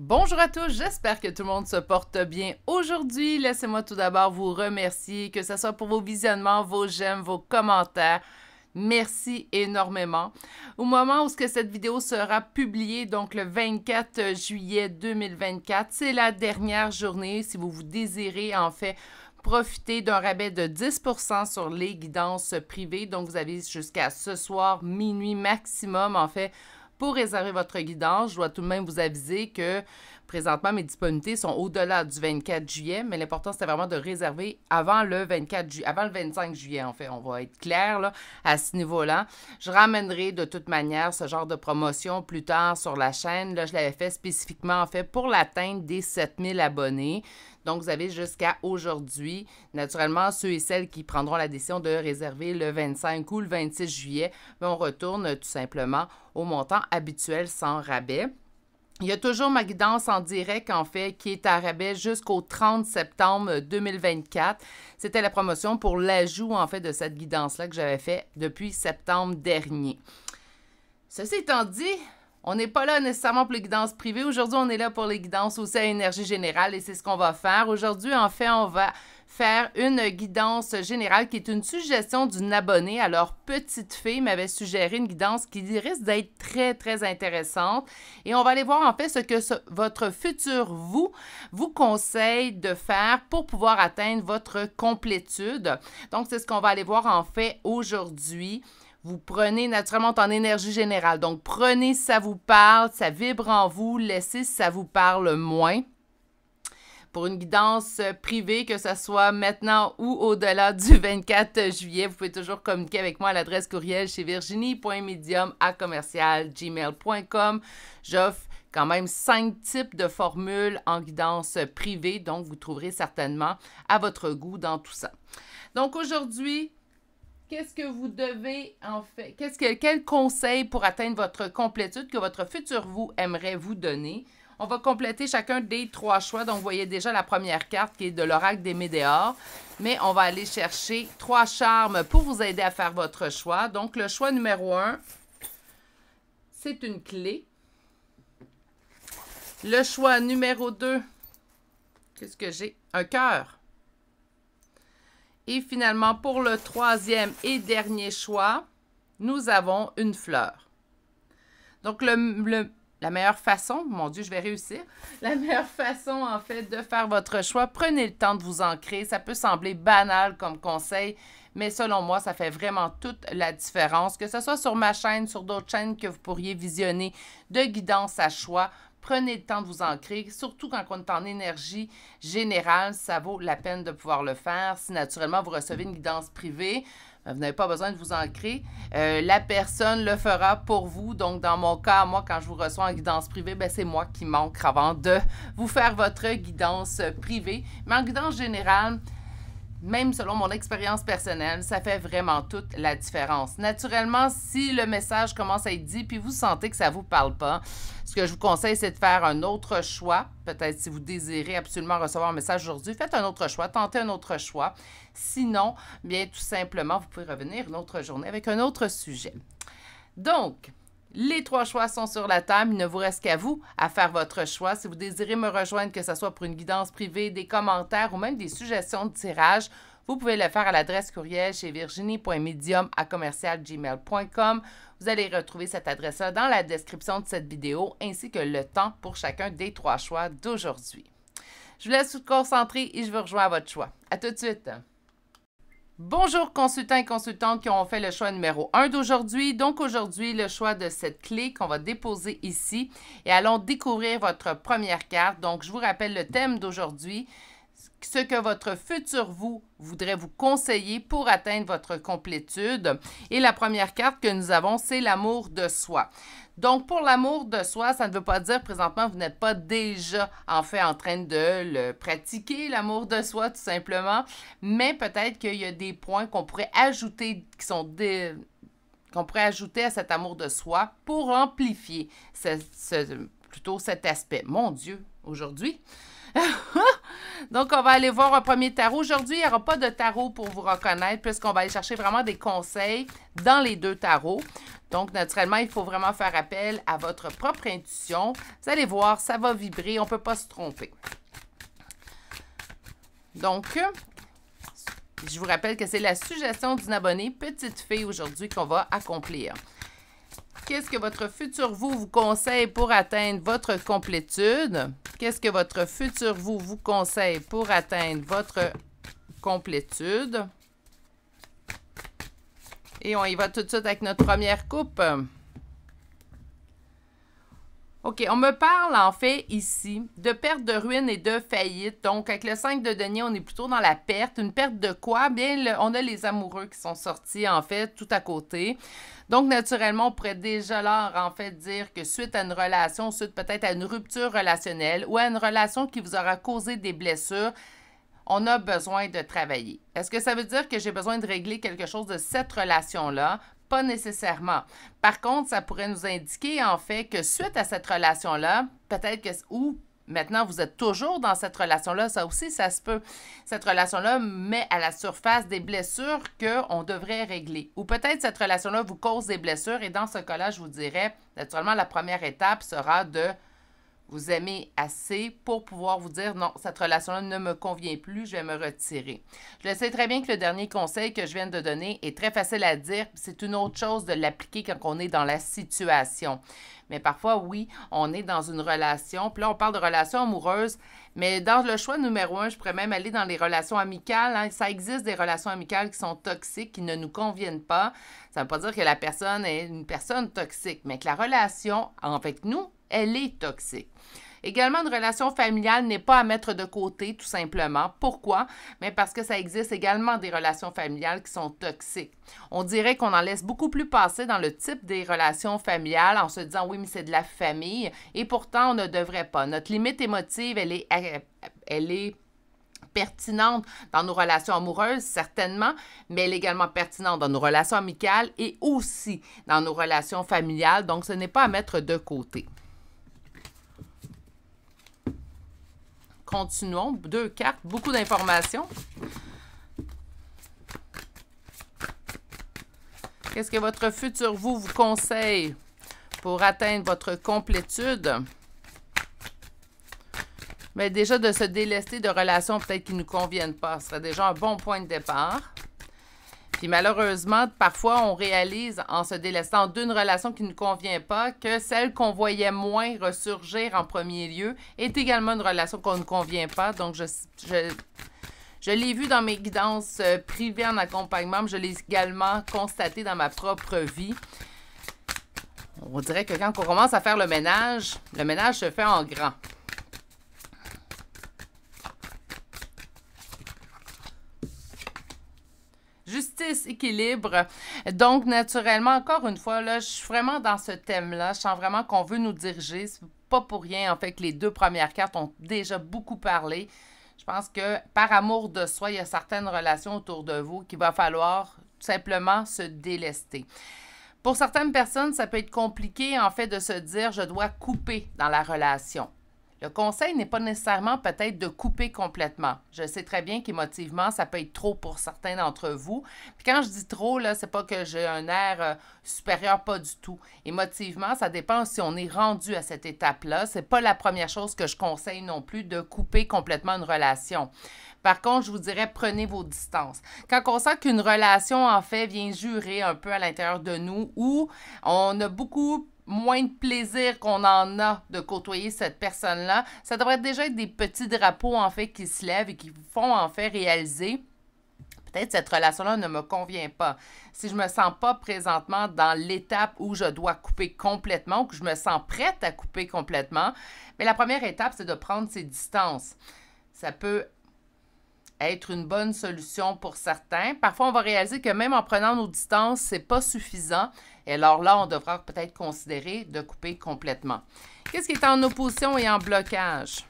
Bonjour à tous, j'espère que tout le monde se porte bien aujourd'hui. Laissez-moi tout d'abord vous remercier, que ce soit pour vos visionnements, vos j'aime, vos commentaires. Merci énormément. Au moment où cette vidéo sera publiée, donc le 24 juillet 2024, c'est la dernière journée si vous vous désirez en fait profiter d'un rabais de 10 sur les guidances privées. Donc vous avez jusqu'à ce soir minuit maximum en fait pour réserver votre guidance, je dois tout de même vous aviser que présentement, mes disponibilités sont au-delà du 24 juillet, mais l'important, c'est vraiment de réserver avant le 24 juillet, avant le 25 juillet, en fait. On va être clair là, à ce niveau-là. Je ramènerai de toute manière ce genre de promotion plus tard sur la chaîne. Là, je l'avais fait spécifiquement, en fait, pour l'atteinte des 7000 abonnés. Donc, vous avez jusqu'à aujourd'hui. Naturellement, ceux et celles qui prendront la décision de réserver le 25 ou le 26 juillet, on retourne tout simplement au montant habituel sans rabais. Il y a toujours ma guidance en direct, en fait, qui est à rabais jusqu'au 30 septembre 2024. C'était la promotion pour l'ajout, en fait, de cette guidance-là que j'avais fait depuis septembre dernier. Ceci étant dit, on n'est pas là nécessairement pour les guidances privées. Aujourd'hui, on est là pour les guidances aussi à énergie générale et c'est ce qu'on va faire. Aujourd'hui, en fait, on va faire une guidance générale qui est une suggestion d'une abonnée. Alors, petite fille m'avait suggéré une guidance qui risque d'être très, très intéressante. Et on va aller voir en fait ce que votre futur vous vous conseille de faire pour pouvoir atteindre votre complétude. Donc, c'est ce qu'on va aller voir en fait aujourd'hui vous prenez naturellement ton énergie générale. Donc, prenez si ça vous parle, ça vibre en vous, laissez si ça vous parle moins. Pour une guidance privée, que ce soit maintenant ou au-delà du 24 juillet, vous pouvez toujours communiquer avec moi à l'adresse courriel chez virginie.medium à commercial gmail.com. J'offre quand même cinq types de formules en guidance privée, donc vous trouverez certainement à votre goût dans tout ça. Donc aujourd'hui, Qu'est-ce que vous devez en fait? quest que, quel conseil pour atteindre votre complétude que votre futur vous aimerait vous donner? On va compléter chacun des trois choix. Donc, vous voyez déjà la première carte qui est de l'oracle des Médéors. Mais on va aller chercher trois charmes pour vous aider à faire votre choix. Donc, le choix numéro un, c'est une clé. Le choix numéro deux, qu'est-ce que j'ai? Un cœur. Et finalement, pour le troisième et dernier choix, nous avons une fleur. Donc, la meilleure façon, mon Dieu, je vais réussir, la meilleure façon en fait de faire votre choix, prenez le temps de vous ancrer. Ça peut sembler banal comme conseil, mais selon moi, ça fait vraiment toute la différence, que ce soit sur ma chaîne, sur d'autres chaînes que vous pourriez visionner de guidance à choix. Prenez le temps de vous ancrer, surtout quand on est en énergie générale, ça vaut la peine de pouvoir le faire. Si naturellement vous recevez une guidance privée, euh, vous n'avez pas besoin de vous ancrer. Euh, la personne le fera pour vous. Donc, dans mon cas, moi, quand je vous reçois en guidance privée, ben, c'est moi qui manque avant de vous faire votre guidance privée. Mais en guidance générale, même selon mon expérience personnelle, ça fait vraiment toute la différence. Naturellement, si le message commence à être dit puis vous sentez que ça vous parle pas, ce que je vous conseille, c'est de faire un autre choix. Peut-être si vous désirez absolument recevoir un message aujourd'hui, faites un autre choix, tentez un autre choix. Sinon, bien tout simplement, vous pouvez revenir une autre journée avec un autre sujet. Donc, les trois choix sont sur la table. Il ne vous reste qu'à vous à faire votre choix. Si vous désirez me rejoindre, que ce soit pour une guidance privée, des commentaires ou même des suggestions de tirage, vous pouvez le faire à l'adresse courriel chez virginie.medium à commercialgmail.com. Vous allez retrouver cette adresse-là dans la description de cette vidéo ainsi que le temps pour chacun des trois choix d'aujourd'hui. Je vous laisse vous concentrer et je vous rejoins à votre choix. À tout de suite! Bonjour consultants et consultantes qui ont fait le choix numéro 1 d'aujourd'hui. Donc aujourd'hui, le choix de cette clé qu'on va déposer ici et allons découvrir votre première carte. Donc je vous rappelle le thème d'aujourd'hui, ce que votre futur vous voudrait vous conseiller pour atteindre votre complétude. Et la première carte que nous avons, c'est l'amour de soi. Donc, pour l'amour de soi, ça ne veut pas dire présentement vous n'êtes pas déjà en fait en train de le pratiquer, l'amour de soi tout simplement, mais peut-être qu'il y a des points qu'on pourrait ajouter qui sont des qu'on pourrait ajouter à cet amour de soi pour amplifier plutôt cet aspect. Mon Dieu, aujourd'hui. Donc, on va aller voir un premier tarot. Aujourd'hui, il n'y aura pas de tarot pour vous reconnaître puisqu'on va aller chercher vraiment des conseils dans les deux tarots. Donc, naturellement, il faut vraiment faire appel à votre propre intuition. Vous allez voir, ça va vibrer, on ne peut pas se tromper. Donc, je vous rappelle que c'est la suggestion d'une abonnée petite fille aujourd'hui qu'on va accomplir. Qu'est-ce que votre futur vous vous conseille pour atteindre votre complétude? Qu'est-ce que votre futur vous vous conseille pour atteindre votre complétude? Et on y va tout de suite avec notre première coupe. OK, on me parle en fait ici de perte de ruine et de faillite. Donc, avec le 5 de denier, on est plutôt dans la perte. Une perte de quoi? Bien, on a les amoureux qui sont sortis en fait tout à côté. Donc, naturellement, on pourrait déjà leur en fait dire que suite à une relation, suite peut-être à une rupture relationnelle ou à une relation qui vous aura causé des blessures, on a besoin de travailler. Est-ce que ça veut dire que j'ai besoin de régler quelque chose de cette relation-là? Pas nécessairement. Par contre, ça pourrait nous indiquer en fait que suite à cette relation-là, peut-être que, ou maintenant vous êtes toujours dans cette relation-là, ça aussi, ça se peut. Cette relation-là met à la surface des blessures qu'on devrait régler. Ou peut-être cette relation-là vous cause des blessures et dans ce cas-là, je vous dirais, naturellement, la première étape sera de vous aimez assez pour pouvoir vous dire non, cette relation-là ne me convient plus, je vais me retirer. Je sais très bien que le dernier conseil que je viens de donner est très facile à dire, c'est une autre chose de l'appliquer quand on est dans la situation. Mais parfois, oui, on est dans une relation. Puis là, on parle de relation amoureuse. Mais dans le choix numéro un, je pourrais même aller dans les relations amicales. Hein. Ça existe des relations amicales qui sont toxiques, qui ne nous conviennent pas. Ça ne veut pas dire que la personne est une personne toxique, mais que la relation avec nous elle est toxique. Également, une relation familiale n'est pas à mettre de côté, tout simplement. Pourquoi? Mais ben, parce que ça existe également des relations familiales qui sont toxiques. On dirait qu'on en laisse beaucoup plus passer dans le type des relations familiales en se disant oui, mais c'est de la famille. Et pourtant, on ne devrait pas. Notre limite émotive, elle est, elle est pertinente dans nos relations amoureuses, certainement, mais elle est également pertinente dans nos relations amicales et aussi dans nos relations familiales. Donc, ce n'est pas à mettre de côté. continuons. Deux cartes, beaucoup d'informations. Qu'est-ce que votre futur vous vous conseille pour atteindre votre complétude? Mais déjà, de se délester de relations peut-être qui ne nous conviennent pas, ce serait déjà un bon point de départ. Et malheureusement, parfois, on réalise en se délaissant d'une relation qui ne convient pas que celle qu'on voyait moins ressurgir en premier lieu est également une relation qu'on ne convient pas. Donc, je, je l'ai vu dans mes guidances euh, privées en accompagnement, mais je l'ai également constaté dans ma propre vie. On dirait que quand on commence à faire le ménage, le ménage se fait en grand. justice, équilibre. Donc, naturellement, encore une fois, là, je suis vraiment dans ce thème-là. Je sens vraiment qu'on veut nous diriger. pas pour rien, en fait, que les deux premières cartes ont déjà beaucoup parlé. Je pense que par amour de soi, il y a certaines relations autour de vous qu'il va falloir simplement se délester. Pour certaines personnes, ça peut être compliqué en fait de se dire je dois couper dans la relation. Le conseil n'est pas nécessairement peut-être de couper complètement. Je sais très bien qu'émotivement, ça peut être trop pour certains d'entre vous. Puis quand je dis trop, là, c'est pas que j'ai un air euh, supérieur, pas du tout. Émotivement, ça dépend si on est rendu à cette étape-là. C'est pas la première chose que je conseille non plus de couper complètement une relation. Par contre, je vous dirais, prenez vos distances. Quand on sent qu'une relation, en fait, vient jurer un peu à l'intérieur de nous, ou on a beaucoup moins de plaisir qu'on en a de côtoyer cette personne-là. Ça devrait déjà être des petits drapeaux, en fait, qui se lèvent et qui vous font, en fait, réaliser peut-être cette relation-là ne me convient pas. Si je me sens pas présentement dans l'étape où je dois couper complètement ou que je me sens prête à couper complètement, mais la première étape, c'est de prendre ses distances. Ça peut être une bonne solution pour certains. Parfois, on va réaliser que même en prenant nos distances, c'est pas suffisant. Et alors là, on devra peut-être considérer de couper complètement. Qu'est-ce qui est en opposition et en blocage?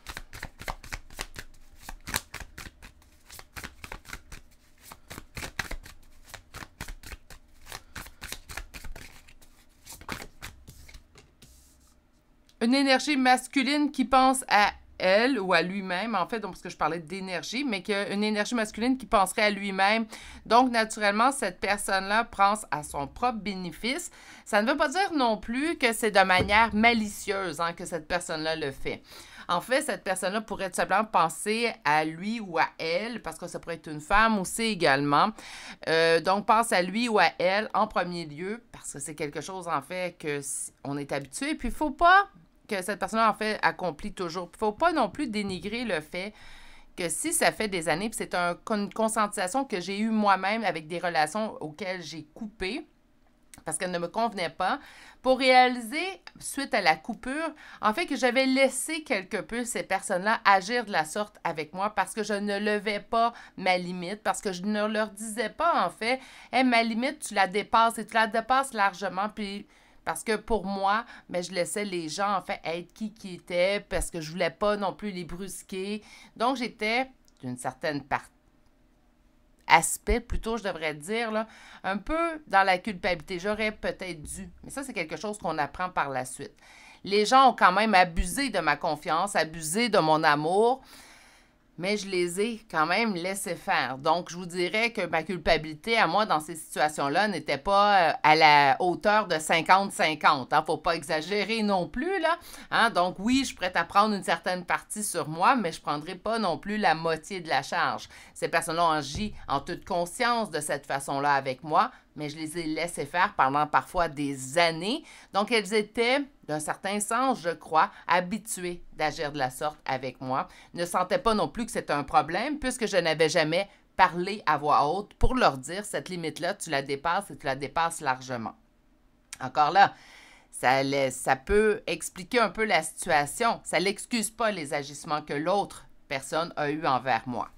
Une énergie masculine qui pense à elle ou à lui-même, en fait, donc parce que je parlais d'énergie, mais qu'une énergie masculine qui penserait à lui-même. Donc, naturellement, cette personne-là pense à son propre bénéfice. Ça ne veut pas dire non plus que c'est de manière malicieuse hein, que cette personne-là le fait. En fait, cette personne-là pourrait tout simplement penser à lui ou à elle, parce que ça pourrait être une femme aussi également. Euh, donc, pense à lui ou à elle en premier lieu, parce que c'est quelque chose, en fait, que on est habitué. puis, il faut pas que cette personne-là, en fait, accomplit toujours. Il ne faut pas non plus dénigrer le fait que si ça fait des années, c'est une conscientisation que j'ai eue moi-même avec des relations auxquelles j'ai coupé, parce qu'elles ne me convenaient pas, pour réaliser, suite à la coupure, en fait que j'avais laissé quelque peu ces personnes-là agir de la sorte avec moi parce que je ne levais pas ma limite, parce que je ne leur disais pas, en fait, hey, ma limite, tu la dépasses et tu la dépasses largement, puis parce que pour moi, ben, je laissais les gens, en fait, être qui qui étaient parce que je voulais pas non plus les brusquer. Donc, j'étais d'une certaine part, aspect, plutôt je devrais dire, un peu dans la culpabilité. J'aurais peut-être dû, mais ça c'est quelque chose qu'on apprend par la suite. Les gens ont quand même abusé de ma confiance, abusé de mon amour mais je les ai quand même laissés faire. Donc, je vous dirais que ma culpabilité à moi dans ces situations-là n'était pas euh, à la hauteur de 50-50. Hein? Faut pas exagérer non plus, là. Hein. Donc, oui, je suis prête à prendre une certaine partie sur moi, mais je prendrai pas non plus la moitié de la charge. Ces personnes-là agi en toute conscience de cette façon-là avec moi, mais je les ai laissées faire pendant parfois des années. Donc, elles étaient, d'un certain sens, je crois, habituées d'agir de la sorte avec moi, ne sentaient pas non plus que c'était un problème, puisque je n'avais jamais parlé à voix haute pour leur dire, cette limite-là, tu la dépasses et tu la dépasses largement. Encore là, ça, peut expliquer un peu la situation, ça n'excuse pas les agissements que l'autre personne a eu envers moi.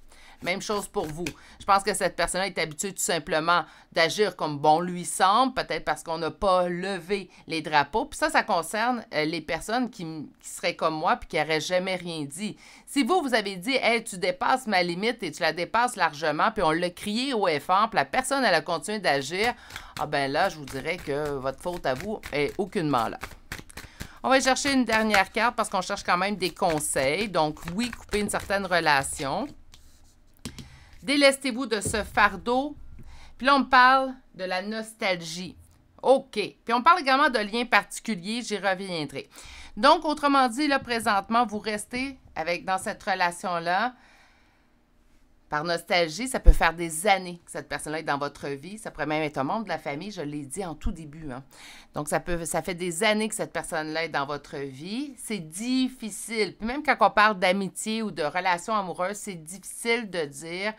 Même chose pour vous. Je pense que cette personne-là est habituée tout simplement d'agir comme bon lui semble, peut-être parce qu'on n'a pas levé les drapeaux. Puis ça, ça concerne euh, les personnes qui, seraient comme moi puis qui n'auraient jamais rien dit. Si vous, vous avez dit, hey, tu dépasses ma limite et tu la dépasses largement, puis on l'a crié au effort, puis la personne, elle a continué d'agir, ah ben là, je vous dirais que votre faute à vous est aucunement là. On va chercher une dernière carte parce qu'on cherche quand même des conseils. Donc, oui, couper une certaine relation. Délestez-vous de ce fardeau. Puis là, on parle de la nostalgie. OK. Puis on parle également de liens particuliers, j'y reviendrai. Donc, autrement dit, là, présentement, vous restez avec dans cette relation-là. Par nostalgie, ça peut faire des années que cette personne-là est dans votre vie. Ça pourrait même être un membre de la famille, je l'ai dit en tout début. Hein. Donc, ça, peut, ça fait des années que cette personne-là est dans votre vie. C'est difficile. Puis même quand on parle d'amitié ou de relation amoureuse, c'est difficile de dire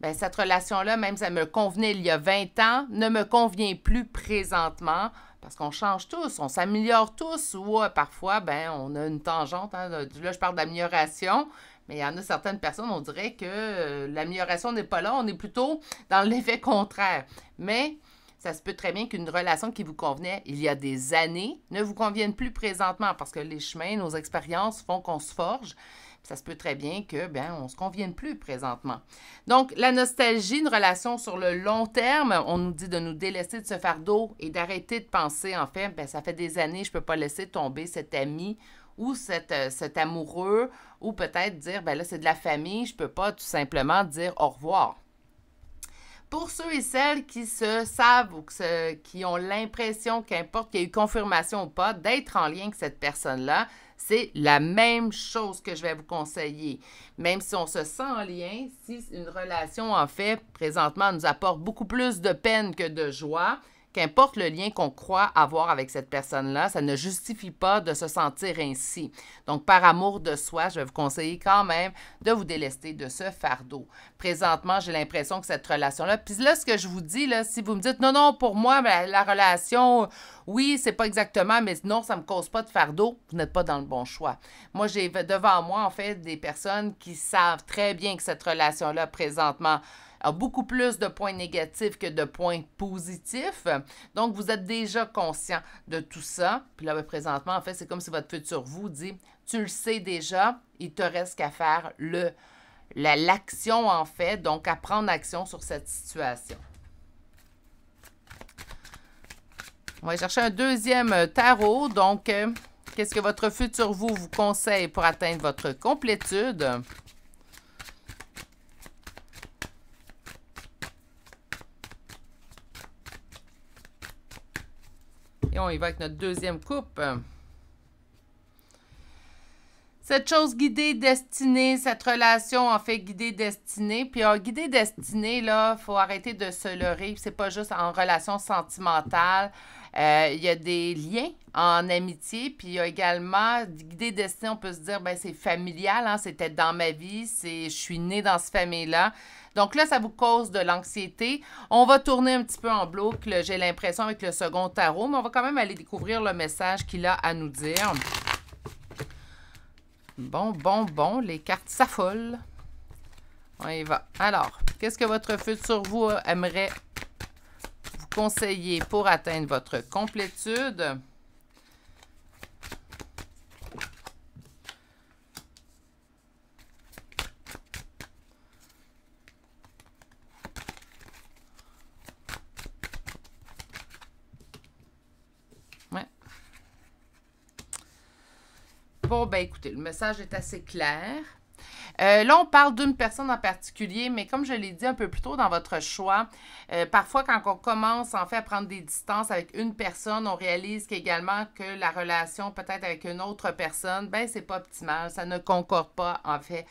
ben cette relation-là, même si elle me convenait il y a 20 ans, ne me convient plus présentement parce qu'on change tous, on s'améliore tous ou euh, parfois, ben, on a une tangente. Hein, là, je parle d'amélioration, mais il y en a certaines personnes, on dirait que euh, l'amélioration n'est pas là, on est plutôt dans l'effet contraire. Mais ça se peut très bien qu'une relation qui vous convenait il y a des années ne vous convienne plus présentement parce que les chemins, nos expériences font qu'on se forge. Ça se peut très bien que ben on se convienne plus présentement. Donc la nostalgie, une relation sur le long terme, on nous dit de nous délaisser de ce fardeau et d'arrêter de penser en fait, ben ça fait des années je ne peux pas laisser tomber cet ami ou euh, cet, amoureux ou peut-être dire ben là c'est de la famille, je ne peux pas tout simplement dire au revoir pour ceux et celles qui se savent ou qui ont l'impression, qu'importe qu'il y ait eu confirmation ou pas, d'être en lien avec cette personne-là, c'est la même chose que je vais vous conseiller. Même si on se sent en lien, si une relation, en fait, présentement, nous apporte beaucoup plus de peine que de joie, Qu'importe le lien qu'on croit avoir avec cette personne-là, ça ne justifie pas de se sentir ainsi. Donc, par amour de soi, je vais vous conseiller quand même de vous délester de ce fardeau. Présentement, j'ai l'impression que cette relation-là, puis là, ce que je vous dis, là, si vous me dites, non, non, pour moi, la, ben, la relation, oui, c'est pas exactement, mais non, ça me cause pas de fardeau, vous n'êtes pas dans le bon choix. Moi, j'ai devant moi, en fait, des personnes qui savent très bien que cette relation-là, présentement, beaucoup plus de points négatifs que de points positifs. Donc, vous êtes déjà conscient de tout ça. Puis là, ben, présentement, en fait, c'est comme si votre futur vous dit, tu le sais déjà, il te reste qu'à faire l'action en fait, donc à prendre action sur cette situation. On va chercher un deuxième tarot, donc euh, qu'est-ce que votre futur vous vous conseille pour atteindre votre complétude? Et on y va avec notre deuxième coupe. Cette chose guidée, destinée, cette relation en fait guidée, destinée. Puis en ah, guidée, destinée, là, faut arrêter de se leurrer. C'est pas juste en relation sentimentale. Euh, il y a des liens en amitié, puis il y a également guidée-destinée, on peut se dire, ben c'est familial, hein. c'était dans ma vie, je suis née dans cette famille-là. Donc là, ça vous cause de l'anxiété. On va tourner un petit peu en bloc, j'ai l'impression, avec le second tarot, mais on va quand même aller découvrir le message qu'il a à nous dire. Bon, bon, bon, les cartes s'affolent. On y va. Alors, qu'est-ce que votre futur vous euh, aimerait vous conseiller pour atteindre votre complétude? écoutez, le message est assez clair. Euh, là, on parle d'une personne en particulier, mais comme je l'ai dit un peu plus tôt dans votre choix, euh, parfois quand on commence en fait à prendre des distances avec une personne, on réalise qu'également que la relation peut-être avec une autre personne, ben c'est pas optimal, ça ne concorde pas en fait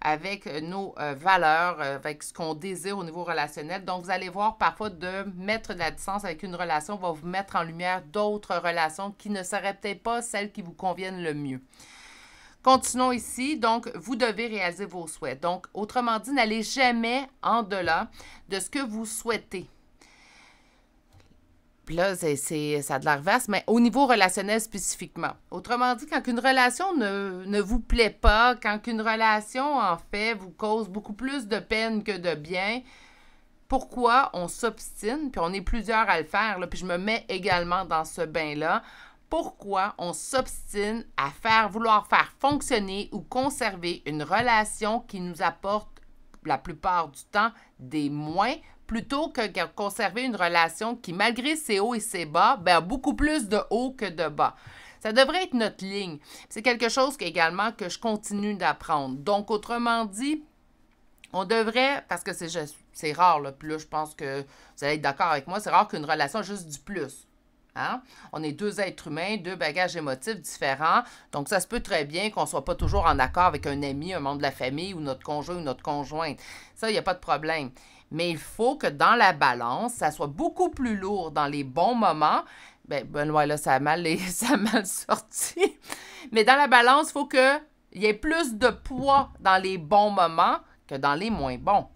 avec nos euh, valeurs, avec ce qu'on désire au niveau relationnel. Donc, vous allez voir parfois de mettre de la distance avec une relation va vous mettre en lumière d'autres relations qui ne seraient peut-être pas celles qui vous conviennent le mieux. Continuons ici. Donc, vous devez réaliser vos souhaits. Donc, autrement dit, n'allez jamais en-delà de ce que vous souhaitez. Puis là, c'est ça a de l'air vaste, mais au niveau relationnel spécifiquement. Autrement dit, quand une relation ne, vous plaît pas, quand une relation, en fait, vous cause beaucoup plus de peine que de bien, pourquoi on s'obstine, puis on est plusieurs à le faire, puis je me mets également dans ce bain-là, pourquoi on s'obstine à faire vouloir faire fonctionner ou conserver une relation qui nous apporte la plupart du temps des moins plutôt que conserver une relation qui, malgré ses hauts et ses bas, a beaucoup plus de hauts que de bas. Ça devrait être notre ligne. C'est quelque chose également que je continue d'apprendre. Donc, autrement dit, on devrait, parce que c'est rare le plus, je pense que vous allez être d'accord avec moi, c'est rare qu'une relation ait juste du plus. Hein? On est deux êtres humains, deux bagages émotifs différents. Donc, ça se peut très bien qu'on ne soit pas toujours en accord avec un ami, un membre de la famille ou notre conjoint ou notre conjointe. Ça, il n'y a pas de problème. Mais il faut que dans la balance, ça soit beaucoup plus lourd dans les bons moments. Ben, Benoît, là, ça a mal, ça mal sorti. Mais dans la balance, il faut qu'il y ait plus de poids dans les bons moments que dans les moins bons.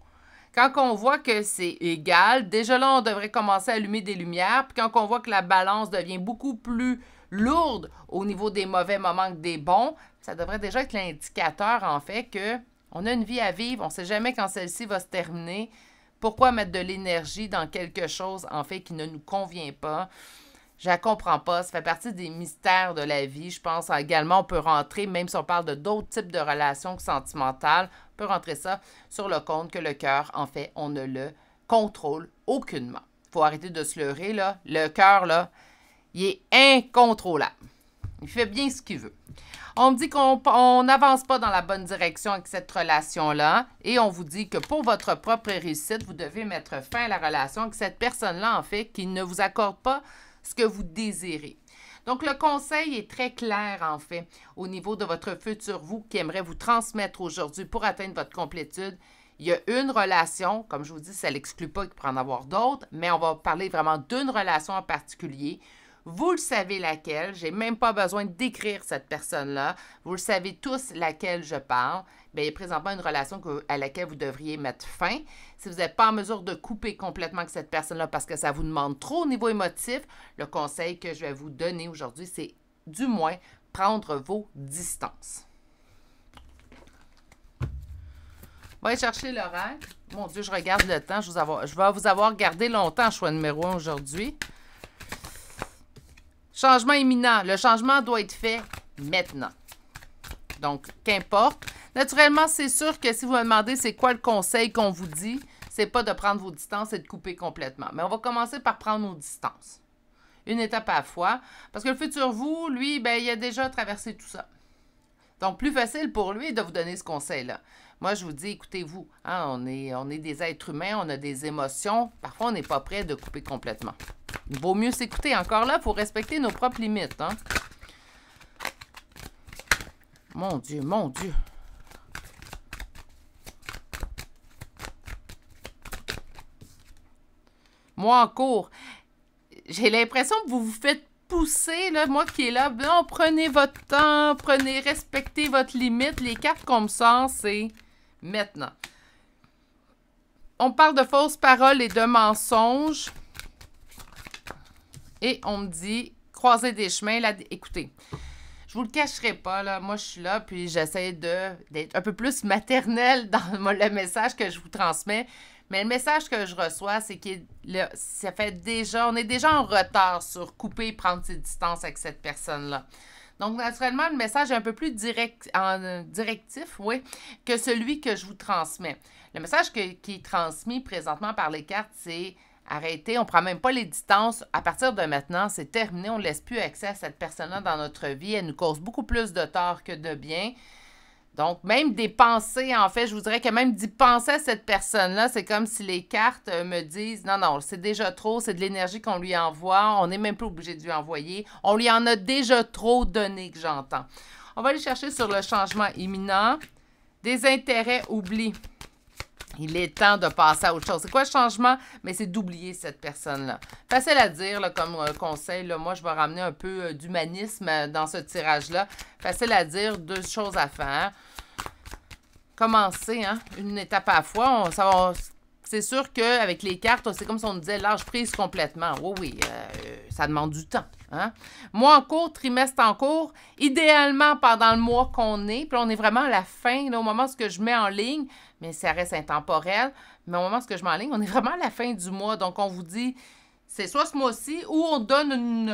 Quand on voit que c'est égal, déjà là, on devrait commencer à allumer des lumières. Puis quand on voit que la balance devient beaucoup plus lourde au niveau des mauvais moments que des bons, ça devrait déjà être l'indicateur, en fait, que on a une vie à vivre, on ne sait jamais quand celle-ci va se terminer. Pourquoi mettre de l'énergie dans quelque chose, en fait, qui ne nous convient pas? Je la comprends pas. Ça fait partie des mystères de la vie. Je pense également, on peut rentrer, même si on parle de d'autres types de relations que sentimentales, peut rentrer ça sur le compte que le cœur, en fait, on ne le contrôle aucunement. faut arrêter de se leurrer, là. Le cœur, là, il est incontrôlable. Il fait bien ce qu'il veut. On me dit qu'on n'avance pas dans la bonne direction avec cette relation-là et on vous dit que pour votre propre réussite, vous devez mettre fin à la relation avec cette personne-là, en fait, qui ne vous accorde pas ce que vous désirez. Donc, le conseil est très clair, en fait, au niveau de votre futur vous qui aimerait vous transmettre aujourd'hui pour atteindre votre complétude. Il y a une relation, comme je vous dis, ça l'exclut pas qu'il pourrait en avoir d'autres, mais on va parler vraiment d'une relation en particulier. Vous le savez laquelle, n'ai même pas besoin décrire cette personne-là. Vous le savez tous laquelle je parle. Ben, il y a présentement une relation à laquelle vous devriez mettre fin. Si vous n'êtes pas en mesure de couper complètement avec cette personne-là parce que ça vous demande trop au niveau émotif, le conseil que je vais vous donner aujourd'hui, c'est du moins prendre vos distances. On va aller chercher l'horaire. Mon Dieu, je regarde le temps. Je, je vais vous avoir gardé longtemps, choix numéro un aujourd'hui. Changement imminent. Le changement doit être fait maintenant. Donc, qu'importe Naturellement, c'est sûr que si vous me demandez c'est quoi le conseil qu'on vous dit, c'est pas de prendre vos distances et de couper complètement. Mais on va commencer par prendre nos distances. Une étape à la fois. Parce que le futur vous, lui, ben, il a déjà traversé tout ça. Donc, plus facile pour lui de vous donner ce conseil-là. Moi, je vous dis, écoutez-vous, hein, on, est, des êtres humains, on a des émotions. Parfois, on n'est pas prêt de couper complètement. Il vaut mieux s'écouter. Encore là, il faut respecter nos propres limites. Hein. Mon Dieu, mon Dieu. moi en cours. J'ai l'impression que vous vous faites pousser, là, moi qui est là. Non, prenez votre temps, prenez, respectez votre limite. Les cartes comme ça, c'est maintenant. On parle de fausses paroles et de mensonges. Et on me dit, croiser des chemins, là, écoutez je vous le cacherai pas, là. Moi, je suis là, puis j'essaie d'être un peu plus maternelle dans le message que je vous transmets. Mais le message que je reçois, c'est que ça fait déjà, on est déjà en retard sur couper prendre ses distances avec cette personne-là. Donc, naturellement, le message est un peu plus direct, en, euh, directif, oui, que celui que je vous transmets. Le message qui est transmis présentement par les cartes, c'est arrêtez, on ne prend même pas les distances. À partir de maintenant, c'est terminé, on ne laisse plus accès à cette personne-là dans notre vie. Elle nous cause beaucoup plus de tort que de bien. Donc, même des pensées, en fait, je vous dirais que même d'y penser à cette personne-là, c'est comme si les cartes euh, me disent non, non, c'est déjà trop, c'est de l'énergie qu'on lui envoie, on n'est même pas obligé de lui envoyer, on lui en a déjà trop donné, que j'entends. On va aller chercher sur le changement imminent. Des intérêts oubliés. Il est temps de passer à autre chose. C'est quoi le changement? Mais c'est d'oublier cette personne-là. Facile à dire comme euh, conseil. moi, je vais ramener un peu euh, d'humanisme euh, dans ce tirage-là. Facile à dire, deux choses à faire. Commencer, hein, une étape à la fois. c'est sûr qu'avec les cartes, c'est comme si on disait large prise complètement. Oui, oui, ça demande du temps. Hein? Mois en cours, trimestre en cours, idéalement pendant le mois qu'on est, puis on est vraiment à la fin, au moment où je mets en ligne, mais ça reste intemporel. Mais au moment où je m'enligne, on est vraiment à la fin du mois. Donc, on vous dit, c'est soit ce mois-ci ou on donne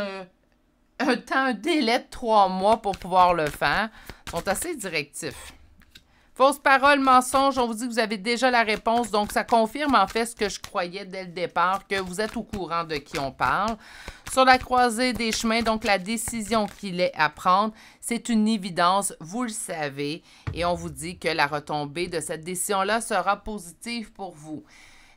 un temps, un délai de trois mois pour pouvoir le faire. sont assez directifs. Vos paroles, mensonge, on vous dit que vous avez déjà la réponse. Donc, ça confirme en fait ce que je croyais dès le départ, que vous êtes au courant de qui on parle. Sur la croisée des chemins, donc la décision qu'il est à prendre, c'est une évidence, vous le savez. Et on vous dit que la retombée de cette décision-là sera positive pour vous.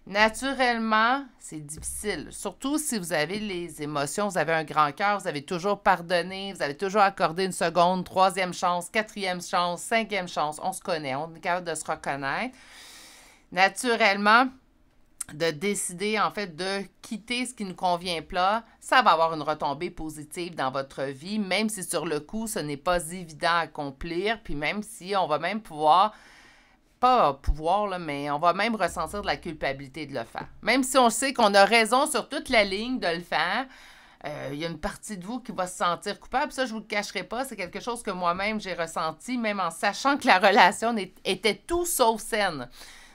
Naturellement, c'est difficile, surtout si vous avez les émotions, vous avez un grand cœur, vous avez toujours pardonné, vous avez toujours accordé une seconde, troisième chance, quatrième chance, cinquième chance. On se connaît, on est capable de se reconnaître. Naturellement, de décider en fait de quitter ce qui ne convient pas, ça va avoir une retombée positive dans votre vie, même si sur le coup, ce n'est pas évident à accomplir, puis même si on va même pouvoir pouvoir, là, mais on va même ressentir de la culpabilité de le faire. Même si on sait qu'on a raison sur toute la ligne de le faire, euh, il y a une partie de vous qui va se sentir coupable. Ça, je ne vous le cacherai pas. C'est quelque chose que moi-même, j'ai ressenti, même en sachant que la relation était tout sauf saine.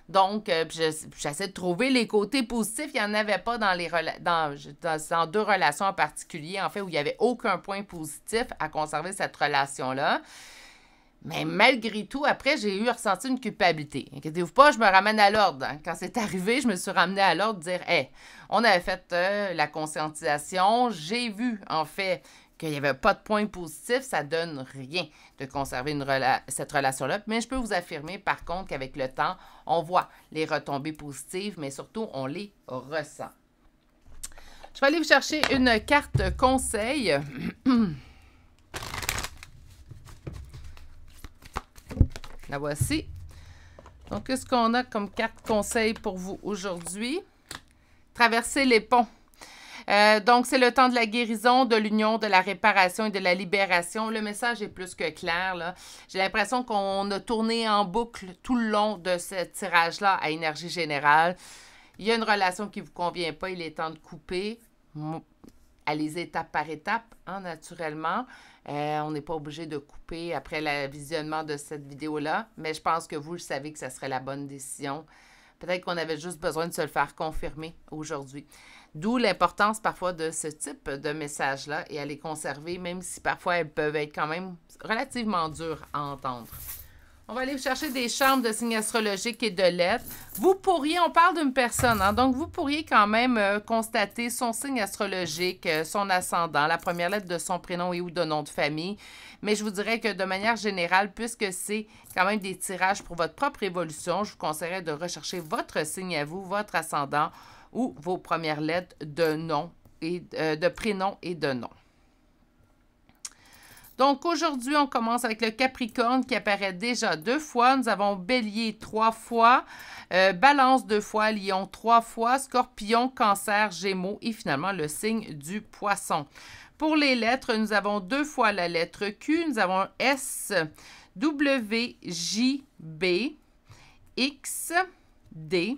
Donc, euh, j'essaie de trouver les côtés positifs. Il n'y en avait pas dans, les dans, deux relations en particulier, en fait, où il n'y avait aucun point positif à conserver cette relation-là. Mais malgré tout, après, j'ai eu ressenti une culpabilité. Inquiétez-vous pas, je me ramène à l'ordre. Quand c'est arrivé, je me suis ramenée à l'ordre, dire Hé, on avait fait euh, la conscientisation, j'ai vu, en fait, qu'il n'y avait pas de point positif, ça donne rien de conserver cette relation-là. Mais je peux vous affirmer, par contre, qu'avec le temps, on voit les retombées positives, mais surtout, on les ressent. Je vais aller vous chercher une carte conseil. La voici. Donc, qu'est-ce qu'on a comme quatre conseils pour vous aujourd'hui? Traverser les ponts. Euh, donc, c'est le temps de la guérison, de l'union, de la réparation et de la libération. Le message est plus que clair. J'ai l'impression qu'on a tourné en boucle tout le long de ce tirage-là à énergie générale. Il y a une relation qui ne vous convient pas, il est temps de couper. les étape par étape, hein, naturellement. Euh, on n'est pas obligé de couper après le visionnement de cette vidéo-là, mais je pense que vous le savez que ça serait la bonne décision. Peut-être qu'on avait juste besoin de se le faire confirmer aujourd'hui. D'où l'importance parfois de ce type de message là et à les conserver, même si parfois elles peuvent être quand même relativement dures à entendre. On va aller chercher des chambres de signes astrologiques et de lettres. Vous pourriez, on parle d'une personne, hein, donc vous pourriez quand même euh, constater son signe astrologique, euh, son ascendant, la première lettre de son prénom et ou de nom de famille. Mais je vous dirais que de manière générale, puisque c'est quand même des tirages pour votre propre évolution, je vous conseillerais de rechercher votre signe à vous, votre ascendant ou vos premières lettres de nom et euh, de prénom et de nom. Donc aujourd'hui, on commence avec le Capricorne qui apparaît déjà deux fois. Nous avons Bélier trois fois, euh, Balance deux fois, Lion trois fois, Scorpion, Cancer, Gémeaux et finalement le signe du Poisson. Pour les lettres, nous avons deux fois la lettre Q. Nous avons S, W, J, B, X, D,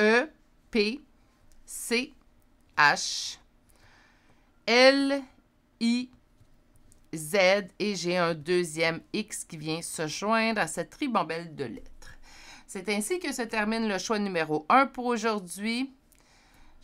E, P, C, H, L, I, Z et j'ai un deuxième X qui vient se joindre à cette ribambelle de lettres. C'est ainsi que se termine le choix numéro 1 pour aujourd'hui.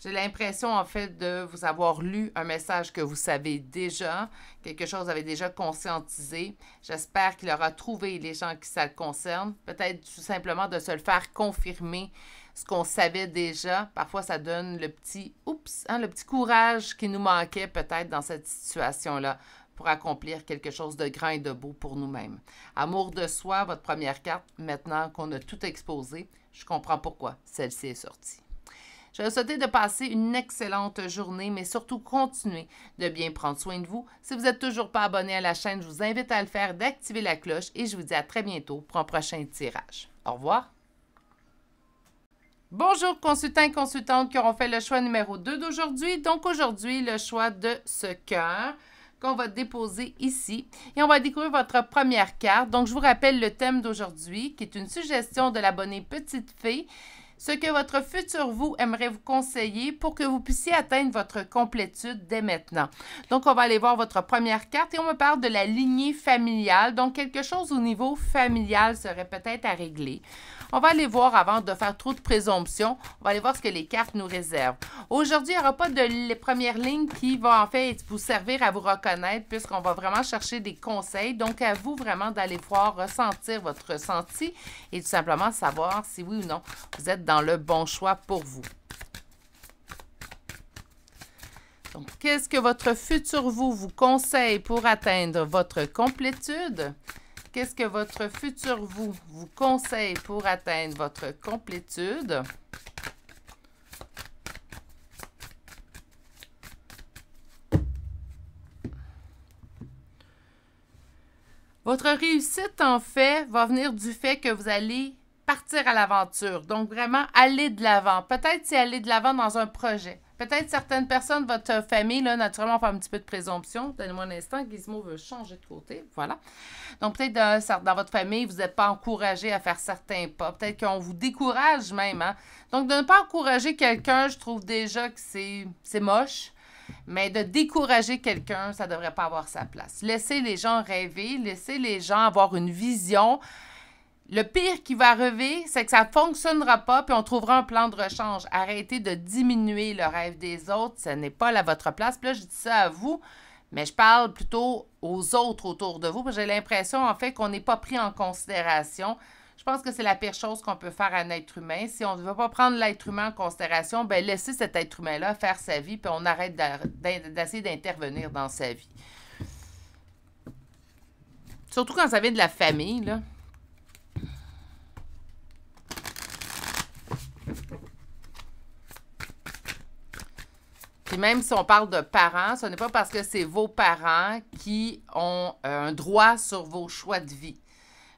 J'ai l'impression, en fait, de vous avoir lu un message que vous savez déjà, quelque chose vous avez déjà conscientisé. J'espère qu'il aura trouvé les gens qui ça le concerne. Peut-être tout simplement de se le faire confirmer ce qu'on savait déjà. Parfois, ça donne le petit oups, hein, le petit courage qui nous manquait peut-être dans cette situation-là pour accomplir quelque chose de grand et de beau pour nous-mêmes. Amour de soi, votre première carte, maintenant qu'on a tout exposé, je comprends pourquoi celle-ci est sortie. Je vous souhaite de passer une excellente journée, mais surtout continuez de bien prendre soin de vous. Si vous n'êtes toujours pas abonné à la chaîne, je vous invite à le faire, d'activer la cloche et je vous dis à très bientôt pour un prochain tirage. Au revoir. Bonjour consultants et consultantes qui auront fait le choix numéro 2 d'aujourd'hui. Donc aujourd'hui, le choix de ce cœur qu'on va déposer ici. Et on va découvrir votre première carte. Donc, je vous rappelle le thème d'aujourd'hui, qui est une suggestion de l'abonné Petite Fée ce que votre futur vous aimerait vous conseiller pour que vous puissiez atteindre votre complétude dès maintenant. Donc, on va aller voir votre première carte et on me parle de la lignée familiale. Donc, quelque chose au niveau familial serait peut-être à régler. On va aller voir avant de faire trop de présomptions. On va aller voir ce que les cartes nous réservent. Aujourd'hui, il n'y aura pas de première ligne qui va en fait vous servir à vous reconnaître puisqu'on va vraiment chercher des conseils. Donc, à vous vraiment d'aller voir, ressentir votre ressenti et tout simplement savoir si oui ou non vous êtes dans le bon choix pour vous. Donc, qu'est-ce que votre futur vous vous conseille pour atteindre votre complétude? Qu'est-ce que votre futur vous vous conseille pour atteindre votre complétude? Votre réussite, en fait, va venir du fait que vous allez partir à l'aventure. Donc, vraiment, aller de l'avant. Peut-être c'est aller de l'avant dans un projet. Peut-être certaines personnes de votre famille, là, naturellement, font un petit peu de présomption. Donnez-moi un instant. Gizmo veut changer de côté. Voilà. Donc, peut-être dans, dans, votre famille, vous n'êtes pas encouragé à faire certains pas. Peut-être qu'on vous décourage même. Hein? Donc, de ne pas encourager quelqu'un, je trouve déjà que c'est moche. Mais de décourager quelqu'un, ça ne devrait pas avoir sa place. Laissez les gens rêver, laissez les gens avoir une vision, le pire qui va arriver, c'est que ça ne fonctionnera pas, puis on trouvera un plan de rechange. Arrêtez de diminuer le rêve des autres, ce n'est pas à votre place. là, je dis ça à vous, mais je parle plutôt aux autres autour de vous. J'ai l'impression, en fait, qu'on n'est pas pris en considération. Je pense que c'est la pire chose qu'on peut faire à un être humain. Si on ne veut pas prendre l'être humain en considération, ben laissez cet être humain-là faire sa vie, puis on arrête d'essayer d'intervenir dans sa vie. Surtout quand ça vient de la famille, là. même si on parle de parents, ce n'est pas parce que c'est vos parents qui ont euh, un droit sur vos choix de vie.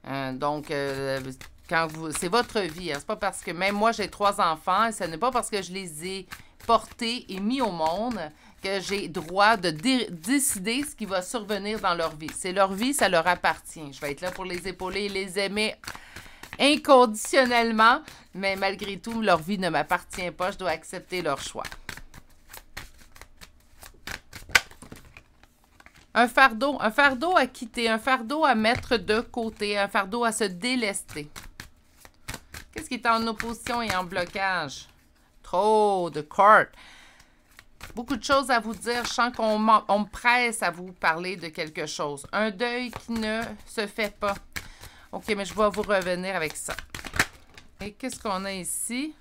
Euh, donc, euh, quand vous, c'est votre vie. Hein. C'est pas parce que même moi j'ai trois enfants, et ce n'est pas parce que je les ai portés et mis au monde que j'ai droit de décider ce qui va survenir dans leur vie. C'est leur vie, ça leur appartient. Je vais être là pour les épauler et les aimer inconditionnellement, mais malgré tout, leur vie ne m'appartient pas. Je dois accepter leur choix. Un fardeau, un fardeau à quitter, un fardeau à mettre de côté, un fardeau à se délester. Qu'est-ce qui est en opposition et en blocage? Trop de cartes. Beaucoup de choses à vous dire. Je sens qu'on me presse à vous parler de quelque chose. Un deuil qui ne se fait pas. OK, mais je vais vous revenir avec ça. Et qu'est-ce qu'on a ici?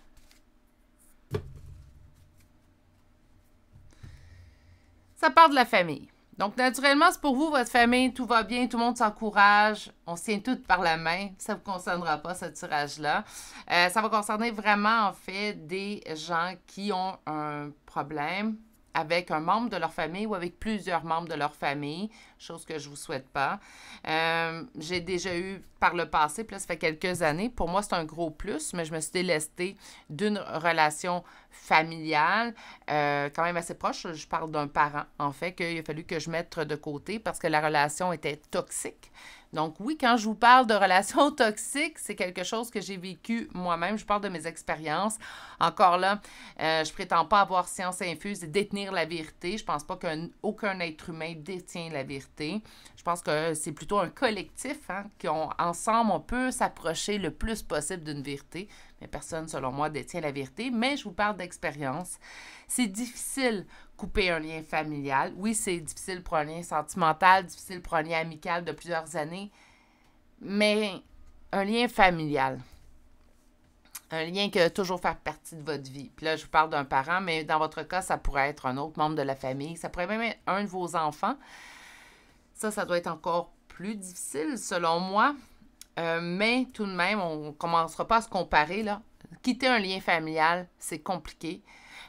Ça part de la famille. Donc, naturellement, c'est pour vous, votre famille, tout va bien, tout le monde s'encourage, on se tient toutes par la main. Ça ne vous concernera pas, ce tirage-là. Euh, ça va concerner vraiment, en fait, des gens qui ont un problème avec un membre de leur famille ou avec plusieurs membres de leur famille, chose que je ne vous souhaite pas. Euh, j'ai déjà eu par le passé, puis là, ça fait quelques années, pour moi, c'est un gros plus, mais je me suis délestée d'une relation familiale, euh, quand même assez proche. Je parle d'un parent, en fait, qu'il a fallu que je mette de côté parce que la relation était toxique. Donc oui, quand je vous parle de relations toxiques, c'est quelque chose que j'ai vécu moi-même. Je parle de mes expériences. Encore là, euh, je prétends pas avoir science infuse et détenir la vérité. Je pense pas qu'aucun être humain détient la vérité. Je pense que c'est plutôt un collectif, hein, ensemble on peut s'approcher le plus possible d'une vérité personne, selon moi, détient la vérité, mais je vous parle d'expérience. C'est difficile couper un lien familial. Oui, c'est difficile pour un lien sentimental, difficile pour un lien amical de plusieurs années, mais un lien familial. Un lien qui va toujours faire partie de votre vie. Puis là, je vous parle d'un parent, mais dans votre cas, ça pourrait être un autre membre de la famille, ça pourrait même être un de vos enfants. Ça, ça doit être encore plus difficile, selon moi, euh, mais tout de même, on ne commencera pas à se comparer. Là. Quitter un lien familial, c'est compliqué.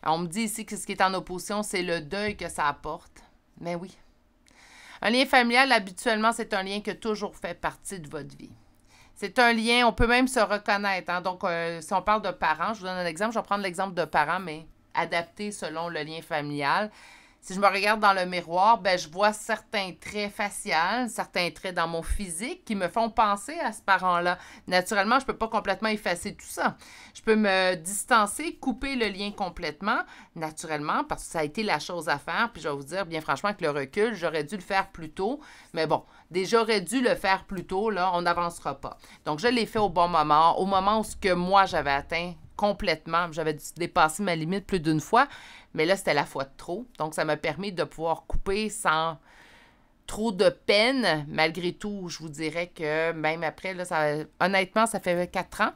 Euh, on me dit ici que ce qui est en opposition, c'est le deuil que ça apporte. Mais oui. Un lien familial, habituellement, c'est un lien qui a toujours fait partie de votre vie. C'est un lien, on peut même se reconnaître. Hein. Donc, euh, si on parle de parents, je vous donne un exemple, je vais prendre l'exemple de parents, mais adapté selon le lien familial. Si je me regarde dans le miroir, ben, je vois certains traits faciaux, certains traits dans mon physique qui me font penser à ce parent-là. Naturellement, je ne peux pas complètement effacer tout ça. Je peux me distancer, couper le lien complètement, naturellement, parce que ça a été la chose à faire. Puis je vais vous dire, bien franchement, avec le recul, j'aurais dû le faire plus tôt. Mais bon, déjà, j'aurais dû le faire plus tôt, là, on n'avancera pas. Donc, je l'ai fait au bon moment, au moment où ce que moi, j'avais atteint complètement. J'avais dépassé ma limite plus d'une fois. Mais là, c'était la fois de trop. Donc, ça m'a permis de pouvoir couper sans trop de peine. Malgré tout, je vous dirais que même après, honnêtement, ça fait quatre ans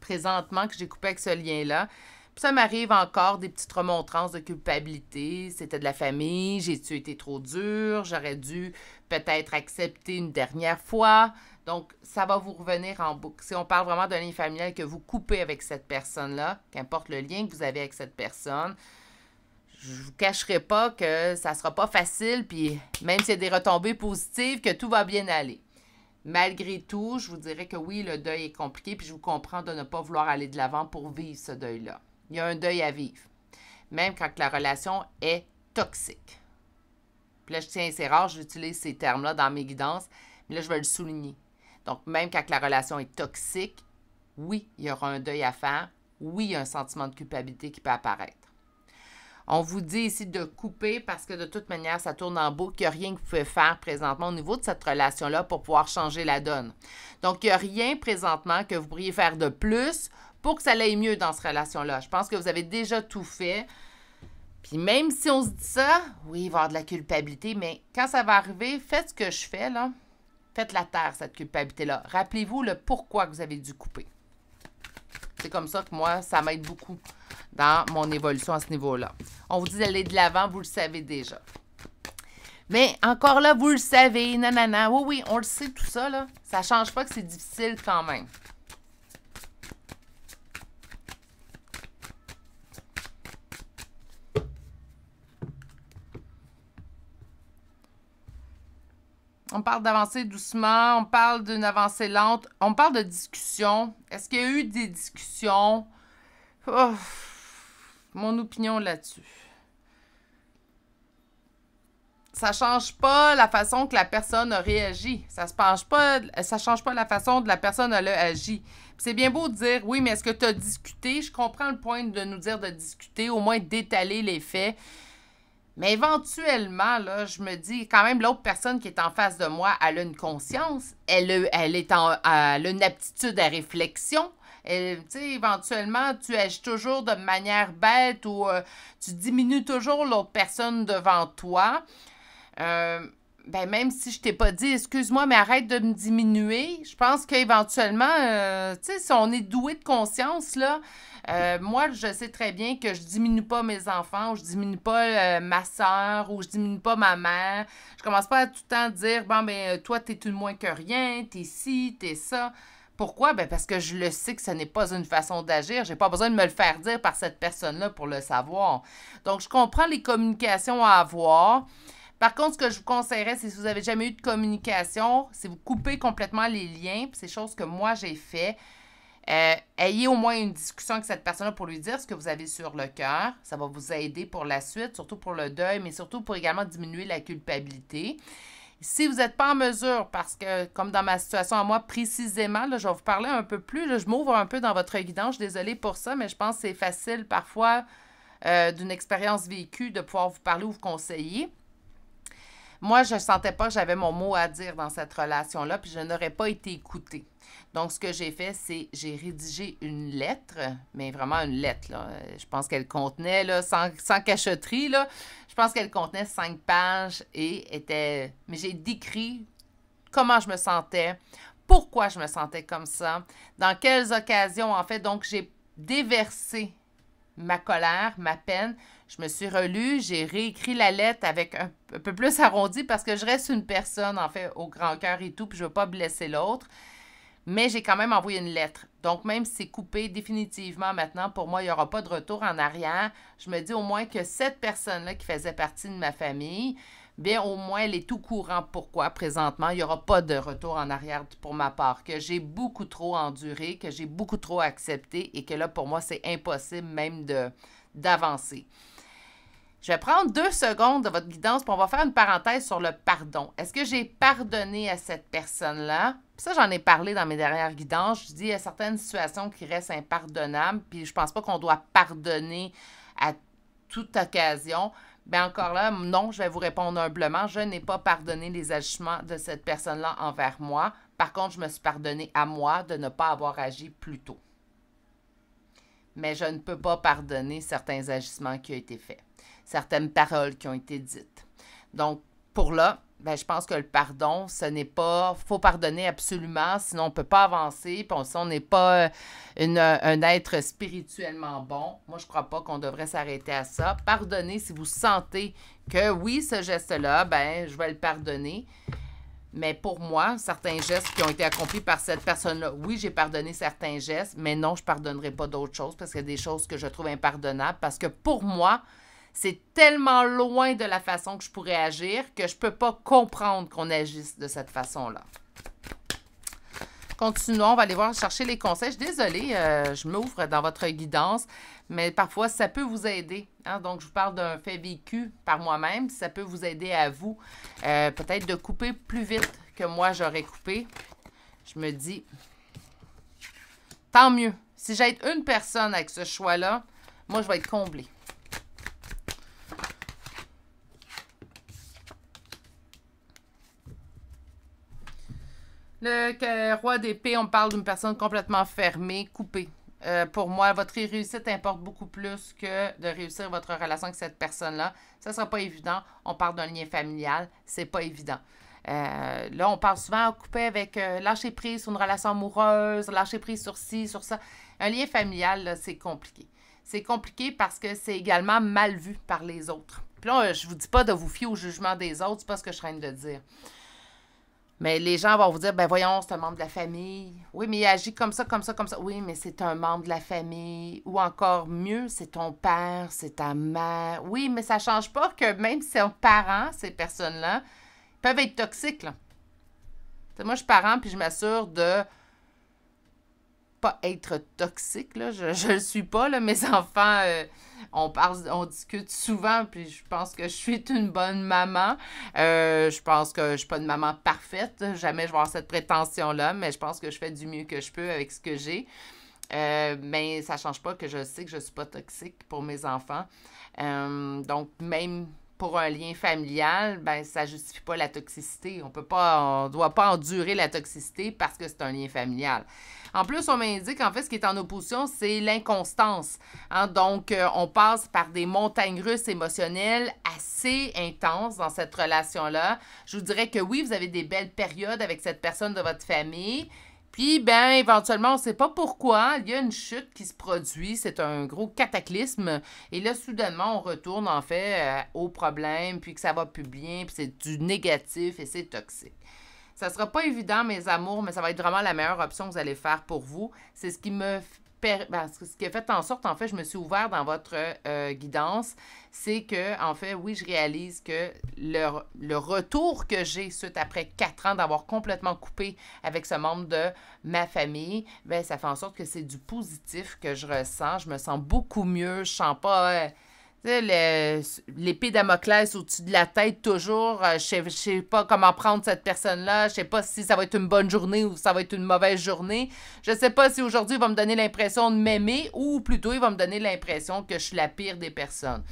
présentement que j'ai coupé avec ce lien-là. Puis ça m'arrive encore des petites remontrances de culpabilité. C'était de la famille, jai été trop dur, j'aurais dû peut-être accepter une dernière fois. Donc, ça va vous revenir en boucle. Si on parle vraiment d'un lien familial que vous coupez avec cette personne-là, qu'importe le lien que vous avez avec cette personne, je ne vous cacherai pas que ça ne sera pas facile, puis même s'il y a des retombées positives, que tout va bien aller. Malgré tout, je vous dirais que oui, le deuil est compliqué, puis je vous comprends de ne pas vouloir aller de l'avant pour vivre ce deuil-là. Il y a un deuil à vivre, même quand la relation est toxique. Puis là, je tiens, c'est rare, j'utilise ces termes-là dans mes guidances, mais là, je vais le souligner. Donc, même quand la relation est toxique, oui, il y aura un deuil à faire. Oui, il y a un sentiment de culpabilité qui peut apparaître. On vous dit ici de couper parce que de toute manière, ça tourne en boucle. Il n'y a rien que vous pouvez faire présentement au niveau de cette relation-là pour pouvoir changer la donne. Donc, il n'y a rien présentement que vous pourriez faire de plus pour que ça aille mieux dans cette relation-là. Je pense que vous avez déjà tout fait. Puis même si on se dit ça, oui, il va y avoir de la culpabilité, mais quand ça va arriver, faites ce que je fais, là la terre, cette culpabilité-là. Rappelez-vous le pourquoi que vous avez dû couper. C'est comme ça que moi, ça m'aide beaucoup dans mon évolution à ce niveau-là. On vous dit d'aller de l'avant, vous le savez déjà. Mais encore là, vous le savez, nanana. Oui, oui, on le sait tout ça, là. Ça change pas que c'est difficile quand même. On parle d'avancer doucement, on parle d'une avancée lente, on parle de discussion. Est-ce qu'il y a eu des discussions? mon opinion là-dessus. Ça change pas la façon que la personne a réagi. Ça se pas, ça change pas la façon de la personne a agi. C'est bien beau de dire oui, mais est-ce que tu as discuté? Je comprends le point de nous dire de discuter, au moins d'étaler les faits. Mais éventuellement, là, je me dis, quand même, l'autre personne qui est en face de moi, elle a une conscience, elle, est en, une aptitude à réflexion. Elle, éventuellement, tu agis toujours de manière bête ou euh, tu diminues toujours l'autre personne devant toi. Euh, ben même si je t'ai pas dit, excuse-moi, mais arrête de me diminuer, je pense qu'éventuellement, euh, si on est doué de conscience, là, euh, moi, je sais très bien que je diminue pas mes enfants, ou je diminue pas euh, ma soeur, ou je diminue pas ma mère. Je commence pas à tout le temps dire, bon, ben, euh, toi, t'es tout de moins que rien, t'es ci, t'es ça. Pourquoi? Ben parce que je le sais que ce n'est pas une façon d'agir. J'ai pas besoin de me le faire dire par cette personne-là pour le savoir. Donc, je comprends les communications à avoir. Par contre, ce que je vous conseillerais, c'est si vous avez jamais eu de communication, c'est vous couper complètement les liens. C'est choses que moi j'ai fait. Euh, ayez au moins une discussion avec cette personne-là pour lui dire ce que vous avez sur le cœur. Ça va vous aider pour la suite, surtout pour le deuil, mais surtout pour également diminuer la culpabilité. Si vous n'êtes pas en mesure, parce que comme dans ma situation à moi précisément, là, je vais vous parler un peu plus, je m'ouvre un peu dans votre guidance, je suis désolée pour ça, mais je pense que c'est facile parfois euh, d'une expérience vécue de pouvoir vous parler ou vous conseiller moi, je sentais pas que j'avais mon mot à dire dans cette relation-là, puis je n'aurais pas été écoutée. Donc, ce que j'ai fait, c'est j'ai rédigé une lettre, mais vraiment une lettre. Là. Je pense qu'elle contenait, sans, cacheterie, je pense qu'elle contenait cinq pages et était. Mais j'ai décrit comment je me sentais, pourquoi je me sentais comme ça, dans quelles occasions, en fait. Donc, j'ai déversé ma colère, ma peine je me suis relue, j'ai réécrit la lettre avec un, peu plus arrondi parce que je reste une personne, en fait, au grand cœur et tout, puis je veux pas blesser l'autre. Mais j'ai quand même envoyé une lettre. Donc, même si c'est coupé définitivement maintenant, pour moi, il n'y aura pas de retour en arrière. Je me dis au moins que cette personne-là qui faisait partie de ma famille, bien au moins elle est tout courant pourquoi présentement il n'y aura pas de retour en arrière pour ma part, que j'ai beaucoup trop enduré, que j'ai beaucoup trop accepté et que là pour moi c'est impossible même d'avancer. Je vais prendre deux secondes de votre guidance, pour on va faire une parenthèse sur le pardon. Est-ce que j'ai pardonné à cette personne-là? Ça, j'en ai parlé dans mes dernières guidances. Je dis, il y a certaines situations qui restent impardonnables, puis je pense pas qu'on doit pardonner à toute occasion. Mais encore là, non, je vais vous répondre humblement. Je n'ai pas pardonné les agissements de cette personne-là envers moi. Par contre, je me suis pardonné à moi de ne pas avoir agi plus tôt. Mais je ne peux pas pardonner certains agissements qui ont été faits certaines paroles qui ont été dites. Donc, pour là, ben, je pense que le pardon, ce n'est pas. faut pardonner absolument, sinon on ne peut pas avancer, puis on n'est pas euh, un être spirituellement bon, moi, je ne crois pas qu'on devrait s'arrêter à ça. Pardonnez si vous sentez que oui, ce geste-là, ben, je vais le pardonner. Mais pour moi, certains gestes qui ont été accomplis par cette personne-là, oui, j'ai pardonné certains gestes, mais non, je ne pardonnerai pas d'autres choses parce qu'il y a des choses que je trouve impardonnables parce que pour moi, c'est tellement loin de la façon que je pourrais agir que je ne peux pas comprendre qu'on agisse de cette façon-là. Continuons, on va aller voir chercher les conseils. désolée, euh, je m'ouvre dans votre guidance, mais parfois ça peut vous aider. Hein. Donc, je vous parle d'un fait vécu par moi-même. Ça peut vous aider à vous, euh, peut-être de couper plus vite que moi j'aurais coupé. Je me dis, tant mieux. Si j'aide une personne avec ce choix-là, moi je vais être comblée. Le roi d'épée, on parle d'une personne complètement fermée, coupée. Euh, pour moi, votre réussite importe beaucoup plus que de réussir votre relation avec cette personne-là. Ça ne sera pas évident. On parle d'un lien familial. C'est pas évident. Euh, là, on parle souvent à avec euh, lâcher prise sur une relation amoureuse, lâcher prise sur ci, sur ça. Un lien familial, c'est compliqué. C'est compliqué parce que c'est également mal vu par les autres. Puis là, je vous dis pas de vous fier au jugement des autres, c'est pas ce que je train de dire. Mais les gens vont vous dire, ben voyons, c'est un membre de la famille. Oui, mais il agit comme ça, comme ça, comme ça. Oui, mais c'est un membre de la famille. Ou encore mieux, c'est ton père, c'est ta mère. Oui, mais ça ne change pas que même si un parent ces personnes-là, peuvent être toxiques. Moi, je suis parent, puis je m'assure de pas être toxique, là. Je, je le suis pas, là. Mes enfants, euh, on parle, on discute souvent, puis je pense que je suis une bonne maman. Euh, je pense que je suis pas une maman parfaite. Jamais je vais avoir cette prétention-là, mais je pense que je fais du mieux que je peux avec ce que j'ai. Euh, mais ça change pas que je sais que je suis pas toxique pour mes enfants. donc, même pour un lien familial, ben ça justifie pas la toxicité. On peut pas, on doit pas endurer la toxicité parce que c'est un lien familial. En plus, on m'indique qu'en fait ce qui est en opposition, c'est l'inconstance. Hein. Donc, euh, on passe par des montagnes russes émotionnelles assez intenses dans cette relation-là. Je vous dirais que oui, vous avez des belles périodes avec cette personne de votre famille puis, ben, éventuellement, on ne sait pas pourquoi, il y a une chute qui se produit, c'est un gros cataclysme. Et là, soudainement, on retourne, en fait, euh, au problème, puis que ça va plus bien, puis c'est du négatif et c'est toxique. Ça sera pas évident, mes amours, mais ça va être vraiment la meilleure option que vous allez faire pour vous. C'est ce qui me ben, ce qui a fait en sorte, en fait, je me suis ouvert dans votre euh, guidance, c'est que, en fait, oui, je réalise que le, retour que j'ai suite après quatre ans d'avoir complètement coupé avec ce membre de ma famille, ben, ça fait en sorte que c'est du positif que je ressens. Je me sens beaucoup mieux. Je sens pas. Euh, l'épée Damoclès au-dessus de la tête toujours. Euh, je ne sais pas comment prendre cette personne-là. Je sais pas si ça va être une bonne journée ou ça va être une mauvaise journée. Je sais pas si aujourd'hui il va me donner l'impression de m'aimer ou plutôt il va me donner l'impression que je suis la pire des personnes.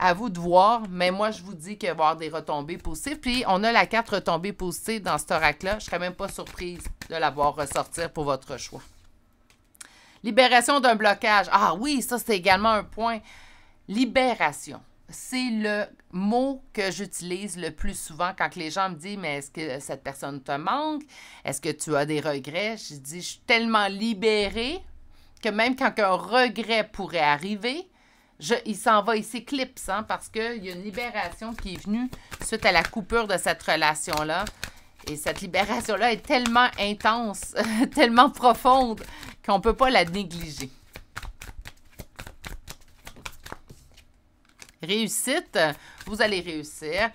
À vous de voir, mais moi je vous dis qu'il va y avoir des retombées positives. Puis on a la carte retombée positive dans cet oracle-là. Je serais même pas surprise de la voir ressortir pour votre choix. Libération d'un blocage. Ah oui, ça c'est également un point. Libération. C'est le mot que j'utilise le plus souvent quand les gens me disent Mais est-ce que cette personne te manque Est-ce que tu as des regrets Je dis Je suis tellement libérée que même quand un regret pourrait arriver, je, il s'en va, il s'éclipse, hein, parce qu'il y a une libération qui est venue suite à la coupure de cette relation-là. Et cette libération-là est tellement intense, tellement profonde qu'on ne peut pas la négliger. réussite, vous allez réussir.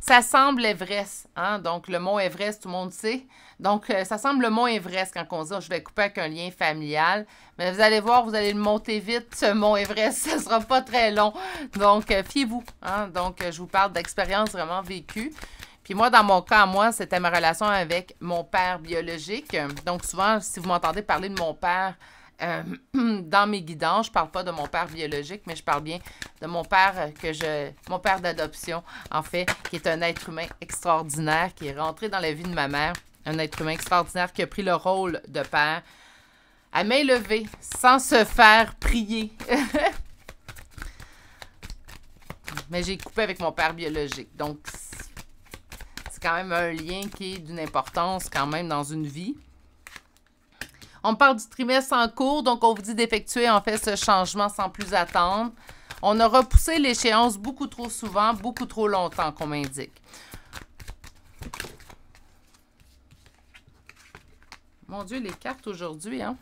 Ça semble Everest, hein? donc le mont Everest, tout le monde sait. Donc, euh, ça semble le mont Everest quand on dit oh, je vais couper avec un lien familial. Mais vous allez voir, vous allez le monter vite, ce mont Everest, ce ne sera pas très long. Donc, euh, fiez-vous. Hein? Donc, euh, je vous parle d'expériences vraiment vécues. Puis moi, dans mon cas, moi, c'était ma relation avec mon père biologique. Donc, souvent, si vous m'entendez parler de mon père, euh, dans mes guidances, je parle pas de mon père biologique, mais je parle bien de mon père euh, que je, mon père d'adoption, en fait, qui est un être humain extraordinaire, qui est rentré dans la vie de ma mère, un être humain extraordinaire qui a pris le rôle de père à main sans se faire prier. mais j'ai coupé avec mon père biologique, donc c'est quand même un lien qui est d'une importance quand même dans une vie. On parle du trimestre en cours, donc on vous dit d'effectuer en fait ce changement sans plus attendre. On a repoussé l'échéance beaucoup trop souvent, beaucoup trop longtemps qu'on m'indique. Mon Dieu, les cartes aujourd'hui, hein?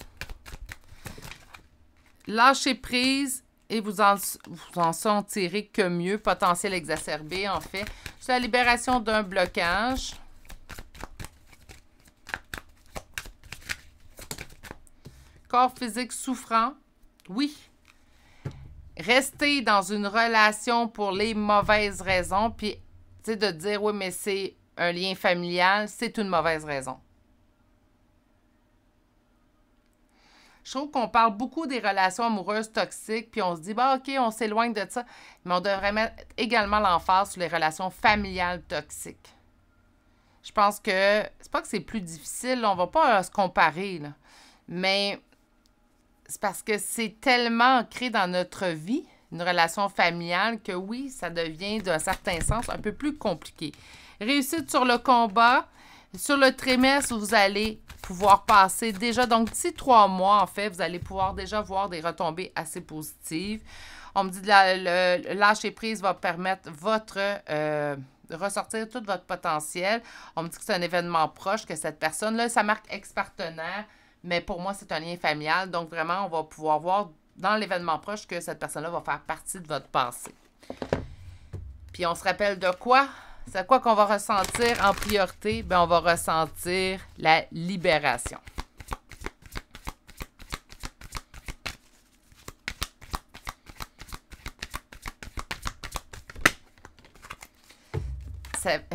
Lâchez prise et vous en, vous en sentirez que mieux. Potentiel exacerbé, en fait. C'est la libération d'un blocage corps physique souffrant, oui. Rester dans une relation pour les mauvaises raisons, puis de dire oui, mais c'est un lien familial, c'est une mauvaise raison. Je trouve qu'on parle beaucoup des relations amoureuses toxiques, puis on se dit, bah, OK, on s'éloigne de ça, mais on devrait mettre également l'emphase sur les relations familiales toxiques. Je pense que, c'est pas que c'est plus difficile, on va pas se comparer, là, mais parce que c'est tellement ancré dans notre vie, une relation familiale, que oui, ça devient d'un certain sens un peu plus compliqué. Réussite sur le combat. Sur le trimestre, vous allez pouvoir passer déjà, donc d'ici trois mois, en fait, vous allez pouvoir déjà voir des retombées assez positives. On me dit que lâcher prise va permettre votre euh, ressortir tout votre potentiel. On me dit que c'est un événement proche, que cette personne-là, ça marque ex-partenaire. Mais pour moi, c'est un lien familial. Donc, vraiment, on va pouvoir voir dans l'événement proche que cette personne-là va faire partie de votre pensée. Puis, on se rappelle de quoi? C'est quoi qu'on va ressentir en priorité? Bien, on va ressentir la libération.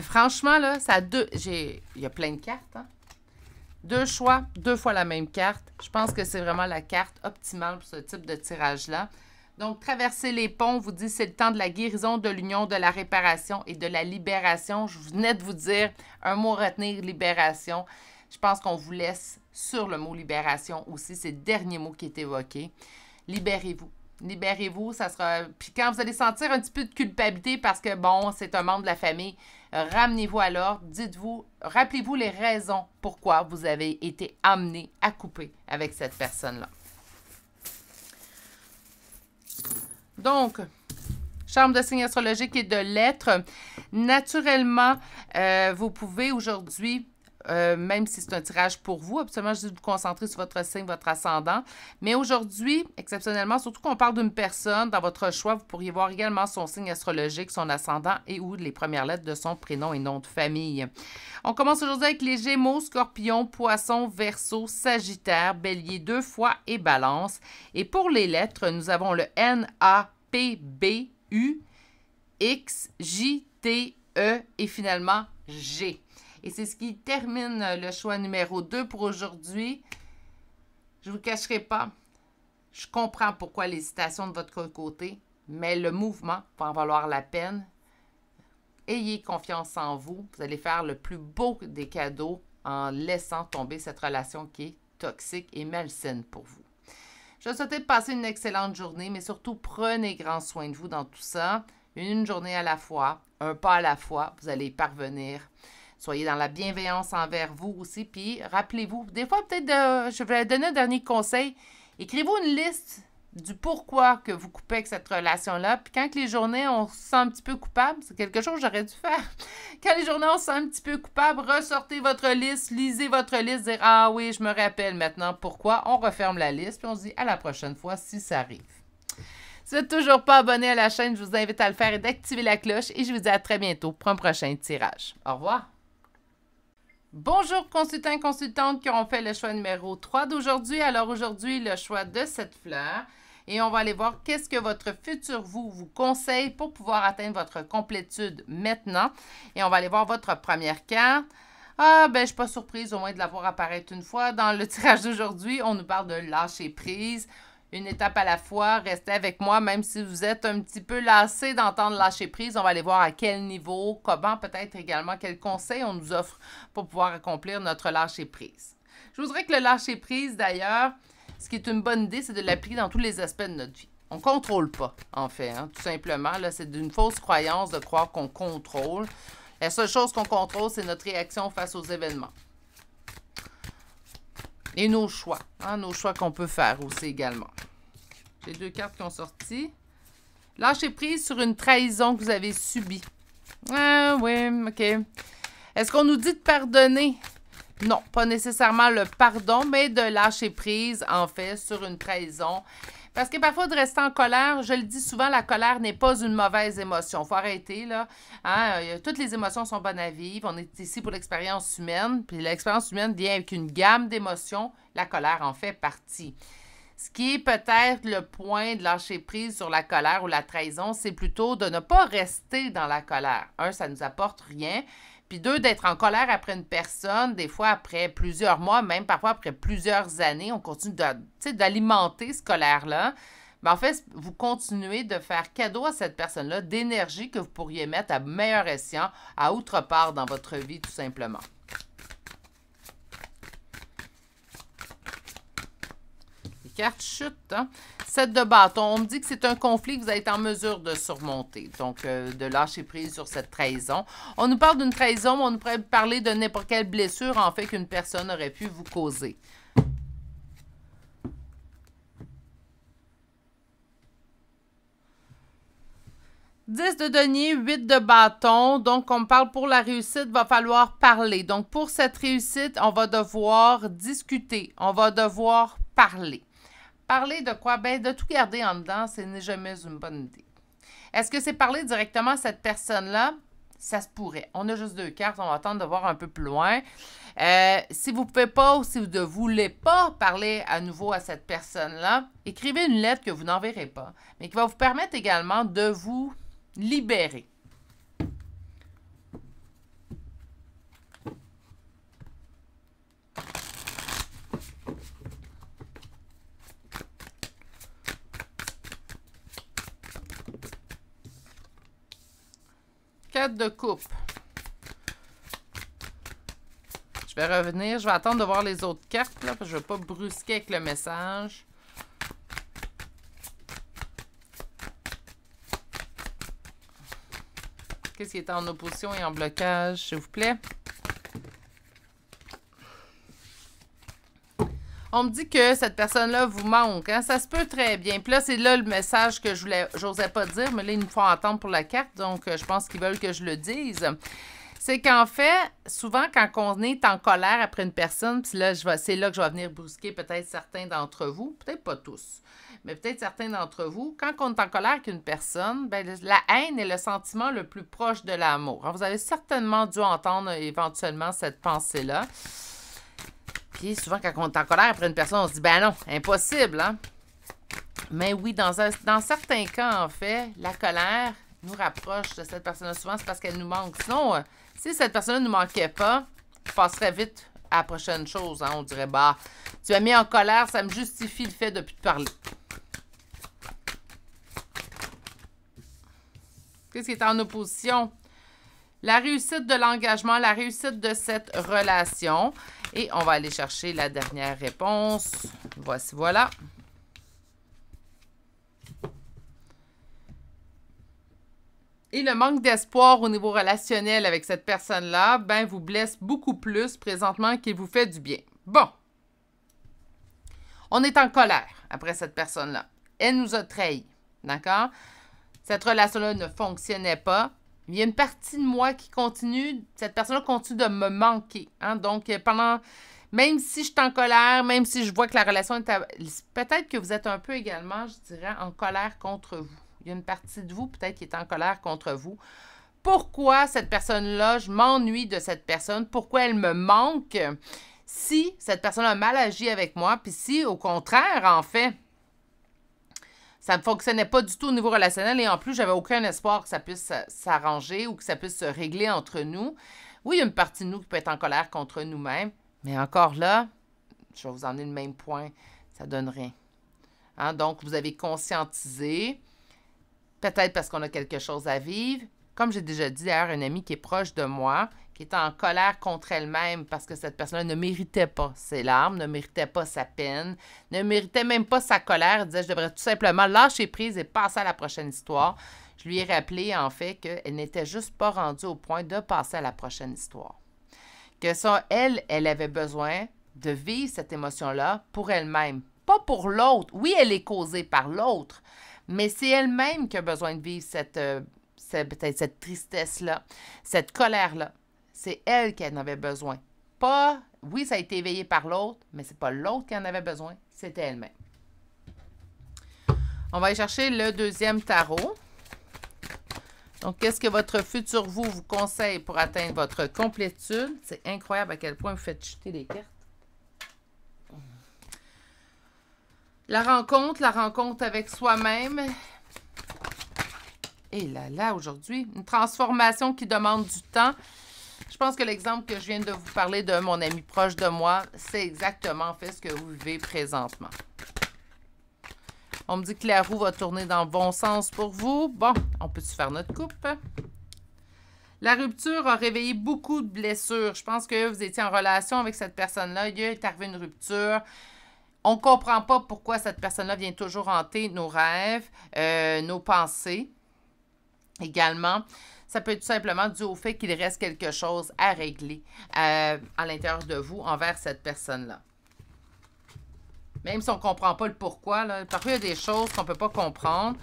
franchement, là, ça a deux. Il y a plein de cartes, hein? Deux choix, deux fois la même carte. Je pense que c'est vraiment la carte optimale pour ce type de tirage-là. Donc, traverser les ponts, vous dit c'est le temps de la guérison, de l'union, de la réparation et de la libération. Je venais de vous dire un mot retenir, libération. Je pense qu'on vous laisse sur le mot libération aussi. C'est le dernier mot qui est évoqué. Libérez-vous. Libérez-vous, ça sera. Puis quand vous allez sentir un petit peu de culpabilité parce que, bon, c'est un membre de la famille, Ramenez-vous alors, dites-vous, rappelez-vous les raisons pourquoi vous avez été amené à couper avec cette personne-là. Donc, Chambre de signe astrologique et de lettres. Naturellement, euh, vous pouvez aujourd'hui euh, même si c'est un tirage pour vous. Absolument, je de vous concentrer sur votre signe, votre ascendant. Mais aujourd'hui, exceptionnellement, surtout qu'on parle d'une personne, dans votre choix, vous pourriez voir également son signe astrologique, son ascendant et ou les premières lettres de son prénom et nom de famille. On commence aujourd'hui avec les Gémeaux, Scorpions, Poissons, Verseau, Sagittaire, Bélier deux fois et Balance. Et pour les lettres, nous avons le N, A, P, B, U, X, J, T, E et finalement G. Et c'est ce qui termine le choix numéro 2 pour aujourd'hui. Je ne vous cacherai pas, je comprends pourquoi l'hésitation de votre côté, mais le mouvement va en valoir la peine. Ayez confiance en vous. Vous allez faire le plus beau des cadeaux en laissant tomber cette relation qui est toxique et malsaine pour vous. Je vous souhaite de passer une excellente journée, mais surtout prenez grand soin de vous dans tout ça. Une journée à la fois, un pas à la fois, vous allez y parvenir. Soyez dans la bienveillance envers vous aussi. Puis rappelez-vous, des fois, peut-être, je vais donner un dernier conseil. Écrivez-vous une liste du pourquoi que vous coupez avec cette relation-là. Puis quand les journées, on se sent un petit peu coupable, c'est quelque chose que j'aurais dû faire. Quand les journées, on se sent un petit peu coupable, ressortez votre liste, lisez votre liste, dire Ah oui, je me rappelle maintenant pourquoi. On referme la liste, puis on se dit à la prochaine fois si ça arrive. Si vous n'êtes toujours pas abonné à la chaîne, je vous invite à le faire et d'activer la cloche. Et je vous dis à très bientôt pour un prochain tirage. Au revoir. Bonjour consultants et consultantes qui ont fait le choix numéro 3 d'aujourd'hui. Alors aujourd'hui, le choix de cette fleur. Et on va aller voir qu'est-ce que votre futur vous vous conseille pour pouvoir atteindre votre complétude maintenant. Et on va aller voir votre première carte. Ah, ben, je suis pas surprise au moins de la voir apparaître une fois. Dans le tirage d'aujourd'hui, on nous parle de lâcher prise une étape à la fois. Restez avec moi, même si vous êtes un petit peu lassé d'entendre lâcher prise. On va aller voir à quel niveau, comment, peut-être également quels conseils on nous offre pour pouvoir accomplir notre lâcher prise. Je voudrais que le lâcher prise, d'ailleurs, ce qui est une bonne idée, c'est de l'appliquer dans tous les aspects de notre vie. On ne contrôle pas, en fait, hein, tout simplement. Là, c'est d'une fausse croyance de croire qu'on contrôle. La seule chose qu'on contrôle, c'est notre réaction face aux événements. Et nos choix. Hein, nos choix qu'on peut faire aussi également. J'ai deux cartes qui ont sorti. lâcher prise sur une trahison que vous avez subie. Ah oui, ok. Est-ce qu'on nous dit de pardonner? Non, pas nécessairement le pardon, mais de lâcher prise, en fait, sur une trahison. Parce que parfois, de rester en colère, je le dis souvent, la colère n'est pas une mauvaise émotion. faut arrêter, là. Hein, euh, toutes les émotions sont bonnes à vivre. On est ici pour l'expérience humaine. Puis l'expérience humaine vient avec une gamme d'émotions. La colère en fait partie. Ce qui est peut-être le point de lâcher prise sur la colère ou la trahison, c'est plutôt de ne pas rester dans la colère. ça ne nous apporte rien. Puis deux, d'être en colère après une personne, des fois après plusieurs mois, même parfois après plusieurs années, on continue d'alimenter ce colère-là. Mais en fait, vous continuez de faire cadeau à cette personne-là d'énergie que vous pourriez mettre à meilleur escient, à autre part dans votre vie, tout simplement. carte chute. 7 hein. de bâton. On me dit que c'est un conflit que vous êtes en mesure de surmonter. Donc, euh, de lâcher prise sur cette trahison. On nous parle d'une trahison, mais on nous pourrait parler de n'importe quelle blessure, en fait, qu'une personne aurait pu vous causer. « 10 de denier, 8 de bâton. Donc, on parle pour la réussite, va falloir parler. Donc, pour cette réussite, on va devoir discuter, on va devoir parler. Parler de quoi? Bien, de tout garder en dedans, ce n'est jamais une bonne idée. Est-ce que c'est parler directement à cette personne-là? Ça se pourrait. On a juste deux cartes, on va attendre de voir un peu plus loin. Euh, si vous ne pouvez pas ou si vous ne voulez pas parler à nouveau à cette personne-là, écrivez une lettre que vous n'enverrez pas, mais qui va vous permettre également de vous libérer. de coupe. Je vais revenir. Je vais attendre de voir les autres cartes, parce que je ne vais pas brusquer avec le message. Qu'est-ce qui est en opposition et en blocage, s'il vous plaît? on me dit que cette personne-là vous manque. Hein. Ça se peut très bien. Puis là, c'est là le message que je voulais, j'osais pas dire, mais là, il me faut entendre pour la carte, donc euh, je pense qu'ils veulent que je le dise. C'est qu'en fait, souvent, quand on est en colère après une personne, puis là, c'est là que je vais venir brusquer peut-être certains d'entre vous, peut-être pas tous, mais peut-être certains d'entre vous, quand on est en colère qu'une personne, ben la haine est le sentiment le plus proche de l'amour. Vous avez certainement dû entendre euh, éventuellement cette pensée-là souvent, quand on est en colère après une personne, on se dit, ben non, impossible, hein? Mais oui, dans, dans certains cas, en fait, la colère nous rapproche de cette personne-là. Souvent, c'est parce qu'elle nous manque. Sinon, euh, si cette personne-là ne nous manquait pas, je passerais vite à la prochaine chose. Hein. On dirait, bah, tu m'as mis en colère, ça me justifie le fait de plus te parler. Qu'est-ce qui est en opposition? la réussite de l'engagement, la réussite de cette relation. Et on va aller chercher la dernière réponse. Voici, voilà. Et le manque d'espoir au niveau relationnel avec cette personne-là, ben, vous blesse beaucoup plus présentement qu'il vous fait du bien. Bon. On est en colère après cette personne-là. Elle nous a trahis. D'accord? Cette relation-là ne fonctionnait pas il y a une partie de moi qui continue, cette personne-là continue de me manquer. Hein. Donc, euh, pendant, même si je suis en colère, même si je vois que la relation est... Peut-être que vous êtes un peu également, je dirais, en colère contre vous. Il y a une partie de vous peut-être qui est en colère contre vous. Pourquoi cette personne-là, je m'ennuie de cette personne, pourquoi elle me manque si cette personne a mal agi avec moi, puis si au contraire, en fait, ça ne fonctionnait pas du tout au niveau relationnel et en plus, j'avais aucun espoir que ça puisse s'arranger ou que ça puisse se régler entre nous. Oui, il y a une partie de nous qui peut être en colère contre nous-mêmes, mais encore là, je vais vous ai le même point, ça donne rien. Hein, donc, vous avez conscientisé, peut-être parce qu'on a quelque chose à vivre. Comme j'ai déjà dit, d'ailleurs, un ami qui est proche de moi, qui était en colère contre elle-même parce que cette personne-là ne méritait pas ses larmes, ne méritait pas sa peine, ne méritait même pas sa colère. Elle disait, je devrais tout simplement lâcher prise et passer à la prochaine histoire. Je lui ai rappelé, en fait, qu'elle n'était juste pas rendue au point de passer à la prochaine histoire. Que ça, elle, elle avait besoin de vivre cette émotion-là pour elle-même, pas pour l'autre. Oui, elle est causée par l'autre, mais c'est elle-même qui a besoin de vivre cette... Euh, cette, cette tristesse-là, cette colère-là. C'est elle qui en avait besoin. Pas, oui, ça a été éveillé par l'autre, mais c'est pas l'autre qui en avait besoin, c'était elle-même. On va aller chercher le deuxième tarot. Donc, qu'est-ce que votre futur vous vous conseille pour atteindre votre complétude? C'est incroyable à quel point vous faites chuter les cartes. La rencontre, la rencontre avec soi-même. Et là, là, aujourd'hui, une transformation qui demande du temps, je pense que l'exemple que je viens de vous parler de mon ami proche de moi, c'est exactement fait ce que vous vivez présentement. On me dit que la roue va tourner dans le bon sens pour vous. Bon, on peut se faire notre coupe? La rupture a réveillé beaucoup de blessures. Je pense que vous étiez en relation avec cette personne-là. Il est arrivé une rupture. On ne comprend pas pourquoi cette personne-là vient toujours hanter nos rêves, euh, nos pensées également. Ça peut être tout simplement dû au fait qu'il reste quelque chose à régler euh, à l'intérieur de vous envers cette personne-là. Même si on ne comprend pas le pourquoi, là, parfois il y a des choses qu'on ne peut pas comprendre.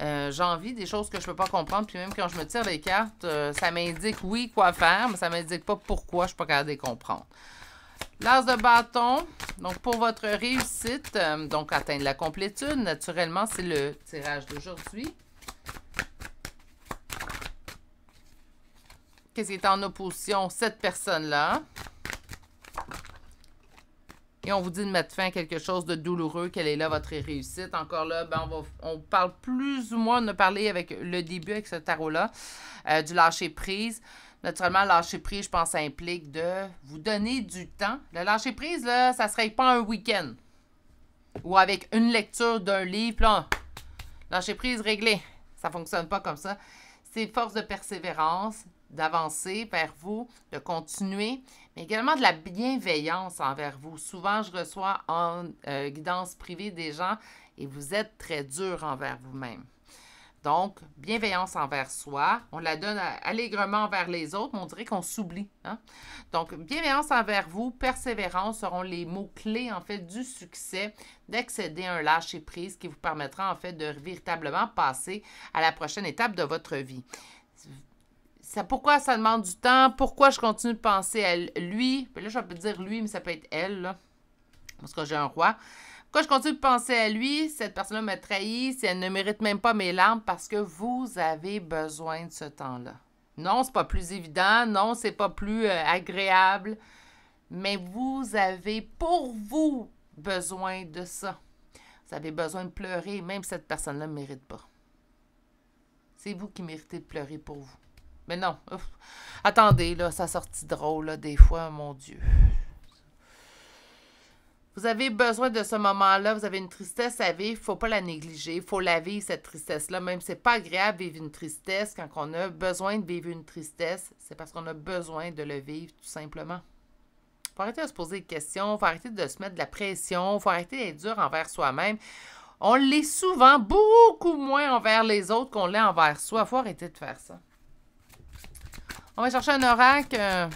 Euh, j'ai envie des choses que je ne peux pas comprendre. Puis même quand je me tire les cartes, euh, ça m'indique oui quoi faire, mais ça ne m'indique pas pourquoi je ne suis pas capable de comprendre. L'as de bâton, donc pour votre réussite, donc atteindre la complétude, naturellement, c'est le tirage d'aujourd'hui. est en opposition, cette personne-là. Et on vous dit de mettre fin à quelque chose de douloureux, quelle est là votre réussite. Encore là, ben on, on parle plus ou moins, on a parlé avec le début avec ce tarot-là, euh, du lâcher-prise. Naturellement, lâcher-prise, je pense, ça implique de vous donner du temps. Le lâcher-prise, là, ça ne serait pas un week-end ou avec une lecture d'un livre. Là, lâcher-prise réglé. Ça ne fonctionne pas comme ça. C'est force de persévérance, d'avancer vers vous, de continuer, mais également de la bienveillance envers vous. Souvent, je reçois en euh, guidance privée des gens et vous êtes très dur envers vous-même. Donc, bienveillance envers soi, on la donne euh, allègrement envers les autres, mais on dirait qu'on s'oublie. Hein. Donc, bienveillance envers vous, persévérance seront les mots-clés, en fait, du succès, d'accéder à un lâcher-prise qui vous permettra, en fait, de véritablement passer à la prochaine étape de votre vie pourquoi ça demande du temps? Pourquoi je continue de penser à lui? Ben là, je peux dire lui, mais ça peut être elle, Parce que j'ai un roi. Pourquoi je continue de penser à lui? Cette personne-là m'a trahi. Si elle ne mérite même pas mes larmes, parce que vous avez besoin de ce temps-là. Non, c'est pas plus évident. Non, c'est pas plus euh, agréable. Mais vous avez pour vous besoin de ça. Vous avez besoin de pleurer, même cette personne-là ne mérite pas. C'est vous qui méritez de pleurer pour vous. Mais non. Attendez, là, ça sortit drôle, là, des fois, mon Dieu. Vous avez besoin de ce moment-là, vous avez une tristesse à vivre, faut pas la négliger, il faut la vivre cette tristesse-là, même si c'est pas agréable de vivre une tristesse, quand on a besoin de vivre une tristesse, c'est parce qu'on a besoin de le vivre tout simplement. Faut arrêter de se poser des questions, faut arrêter de se mettre de la pression, faut arrêter d'être dur envers soi-même. On l'est souvent beaucoup moins envers les autres qu'on l'est envers soi, faut arrêter de faire ça. On va chercher un oracle. Euh,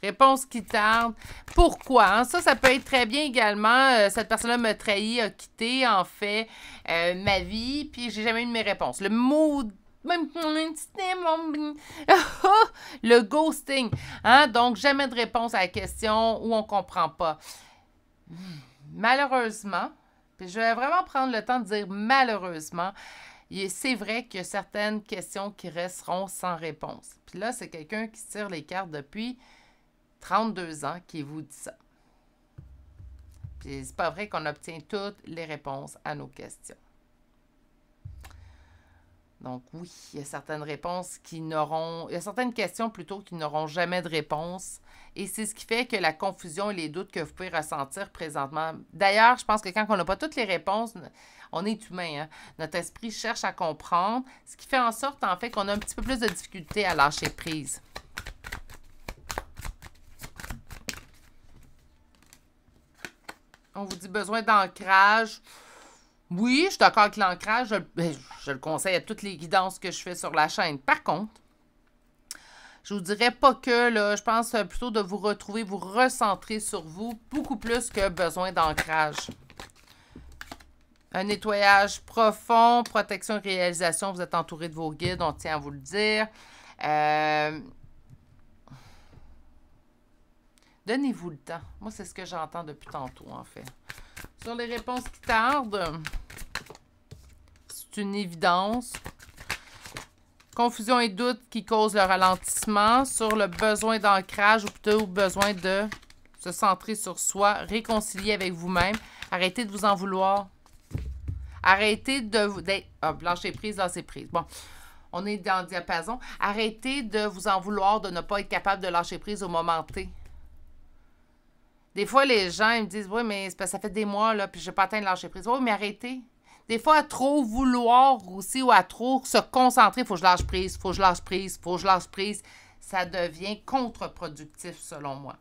réponse qui tarde. Pourquoi? Hein, ça, ça peut être très bien également. Euh, cette personne-là me trahit, a quitté, en fait, euh, ma vie, puis j'ai jamais eu mes réponses. Le mot le ghosting. Hein? Donc, jamais de réponse à la question où on ne comprend pas. Hmm, malheureusement, puis je vais vraiment prendre le temps de dire malheureusement, c'est vrai qu'il y a certaines questions qui resteront sans réponse. Puis là, c'est quelqu'un qui tire les cartes depuis 32 ans qui vous dit ça. Puis c'est pas vrai qu'on obtient toutes les réponses à nos questions. Donc oui, il y a certaines réponses qui n'auront, il y a certaines questions plutôt qui n'auront jamais de réponse. Et c'est ce qui fait que la confusion et les doutes que vous pouvez ressentir présentement. D'ailleurs, je pense que quand on n'a pas toutes les réponses, on est humain. Hein. Notre esprit cherche à comprendre, ce qui fait en sorte en fait qu'on a un petit peu plus de difficulté à lâcher prise. On vous dit besoin d'ancrage. Oui, je suis d'accord avec l'ancrage. Ben, je, le conseille à toutes les guidances que je fais sur la chaîne. Par contre, je vous dirais pas que, là, je pense euh, plutôt de vous retrouver, vous recentrer sur vous beaucoup plus que besoin d'ancrage. Un nettoyage profond, protection et réalisation. Vous êtes entouré de vos guides, on tient à vous le dire. Euh, donnez-vous le temps. Moi, c'est ce que j'entends depuis tantôt, en fait. Sur les réponses qui tardent, c'est une évidence. Confusion et doute qui causent le ralentissement sur le besoin d'ancrage ou plutôt besoin de se centrer sur soi, réconcilier avec vous-même, arrêtez de vous en vouloir. Arrêtez de vous. Ah, blancher prise, dans ses prises. Bon. On est dans le diapason. Arrêtez de vous en vouloir de ne pas être capable de lâcher prise au moment T. Des fois, les gens ils me disent Oui, mais ça fait des mois, là, puis je n'ai pas atteint de lâcher prise. Oui, mais arrêtez. Des fois, à trop vouloir aussi ou à trop se concentrer, il faut que je lâche prise, faut que je lâche prise, faut que je lâche prise. Ça devient contre-productif, selon moi.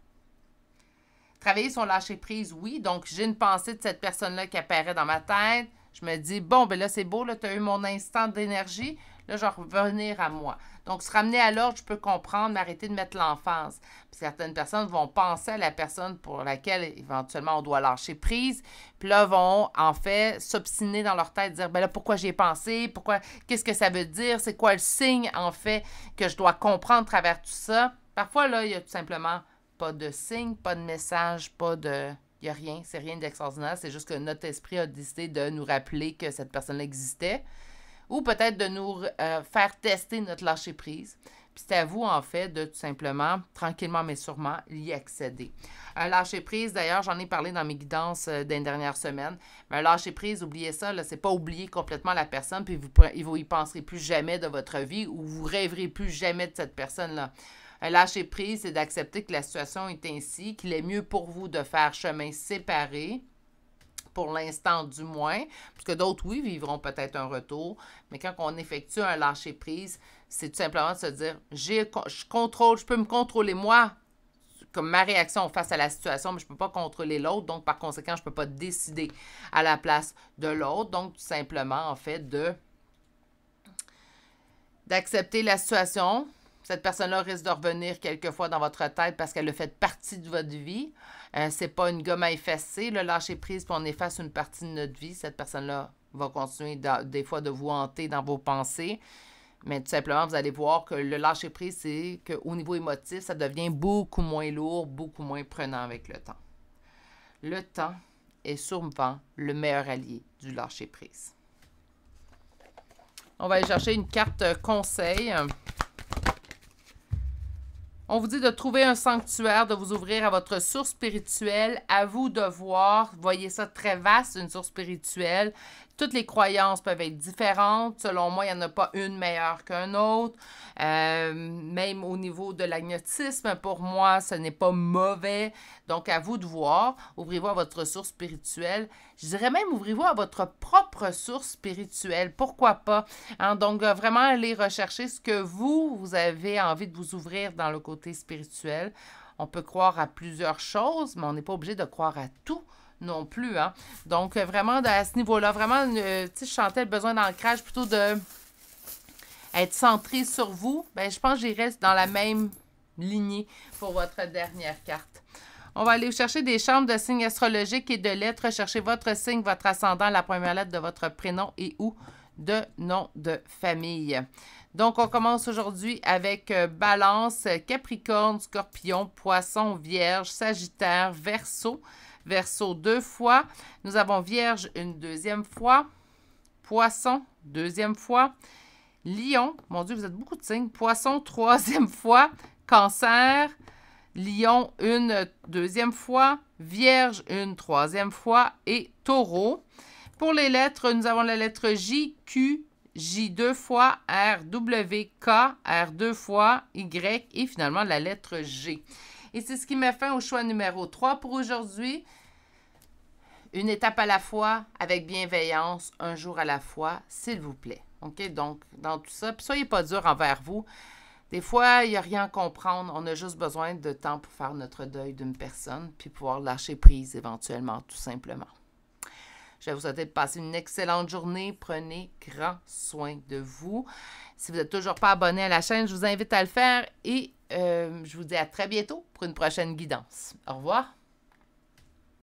Travailler son lâcher prise, oui. Donc, j'ai une pensée de cette personne-là qui apparaît dans ma tête. Je me dis, bon, ben là, c'est beau, là, tu as eu mon instant d'énergie. Là, je vais revenir à moi. Donc, se ramener à l'ordre, je peux comprendre, m'arrêter de mettre l'enfance. Certaines personnes vont penser à la personne pour laquelle éventuellement on doit lâcher prise, puis là, vont en fait s'obstiner dans leur tête, dire ben là, pourquoi j'y ai pensé, pourquoi, qu'est-ce que ça veut dire, c'est quoi le signe en fait que je dois comprendre à travers tout ça. Parfois, là, il n'y a tout simplement pas de signe, pas de message, pas de. Il n'y a rien, c'est rien d'extraordinaire, c'est juste que notre esprit a décidé de nous rappeler que cette personne existait ou peut-être de nous euh, faire tester notre lâcher-prise. Puis c'est à vous, en fait, de tout simplement, tranquillement mais sûrement, y accéder. Un lâcher-prise, d'ailleurs, j'en ai parlé dans mes guidances d'une euh, des dernières semaines, un lâcher-prise, oubliez ça, là, c'est pas oublier complètement la personne, puis vous, vous y penserez plus jamais de votre vie ou vous rêverez plus jamais de cette personne-là. Un lâcher-prise, c'est d'accepter que la situation est ainsi, qu'il est mieux pour vous de faire chemin séparé, pour l'instant du moins, puisque d'autres, oui, vivront peut-être un retour, mais quand on effectue un lâcher-prise, c'est tout simplement de se dire, je contrôle, je peux me contrôler moi, comme ma réaction face à la situation, mais je ne peux pas contrôler l'autre, donc par conséquent, je ne peux pas décider à la place de l'autre, donc tout simplement, en fait, de d'accepter la situation. Cette personne-là risque de revenir quelquefois dans votre tête parce qu'elle a fait partie de votre vie. Ce euh, c'est pas une gomme à effacer, le lâcher prise, puis on efface une partie de notre vie. Cette personne-là va continuer des fois de vous hanter dans vos pensées. Mais tout simplement, vous allez voir que le lâcher prise, c'est qu'au niveau émotif, ça devient beaucoup moins lourd, beaucoup moins prenant avec le temps. Le temps est souvent le meilleur allié du lâcher prise. On va aller chercher une carte conseil. On vous dit de trouver un sanctuaire, de vous ouvrir à votre source spirituelle, à vous de voir. Voyez ça très vaste, une source spirituelle. Toutes les croyances peuvent être différentes. Selon moi, il n'y en a pas une meilleure qu'une autre. Euh, même au niveau de l'agnotisme, pour moi, ce n'est pas mauvais. Donc, à vous de voir. Ouvrez-vous à votre source spirituelle. Je dirais même, ouvrez-vous à votre propre source spirituelle. Pourquoi pas? Hein? Donc, euh, vraiment, allez rechercher ce que vous, vous avez envie de vous ouvrir dans le côté spirituel. On peut croire à plusieurs choses, mais on n'est pas obligé de croire à tout non plus. Hein. Donc, euh, vraiment, à ce niveau-là, vraiment, si euh, tu sais, je sentais le besoin d'ancrage plutôt de être centré sur vous. Ben, je pense que reste dans la même lignée pour votre dernière carte. On va aller chercher des chambres de signes astrologiques et de lettres. Cherchez votre signe, votre ascendant, la première lettre de votre prénom et ou de nom de famille. Donc, on commence aujourd'hui avec euh, Balance, Capricorne, Scorpion, Poisson, Vierge, Sagittaire, Verseau, Verseau, deux fois. Nous avons Vierge une deuxième fois. Poisson, deuxième fois. Lion, mon Dieu, vous êtes beaucoup de signes. Poisson, troisième fois. Cancer, Lion, une deuxième fois. Vierge, une troisième fois. Et Taureau. Pour les lettres, nous avons la lettre J, Q, J deux fois, R, W, K, R deux fois, Y et finalement la lettre G. Et c'est ce qui m'a fin au choix numéro 3 pour aujourd'hui. Une étape à la fois, avec bienveillance, un jour à la fois, s'il vous plaît. OK? Donc, dans tout ça, puis soyez pas dur envers vous. Des fois, il n'y a rien à comprendre. On a juste besoin de temps pour faire notre deuil d'une personne, puis pouvoir lâcher prise éventuellement, tout simplement. Je vous souhaiter de passer une excellente journée. Prenez grand soin de vous. Si vous n'êtes toujours pas abonné à la chaîne, je vous invite à le faire et euh, je vous dis à très bientôt pour une prochaine guidance. Au revoir.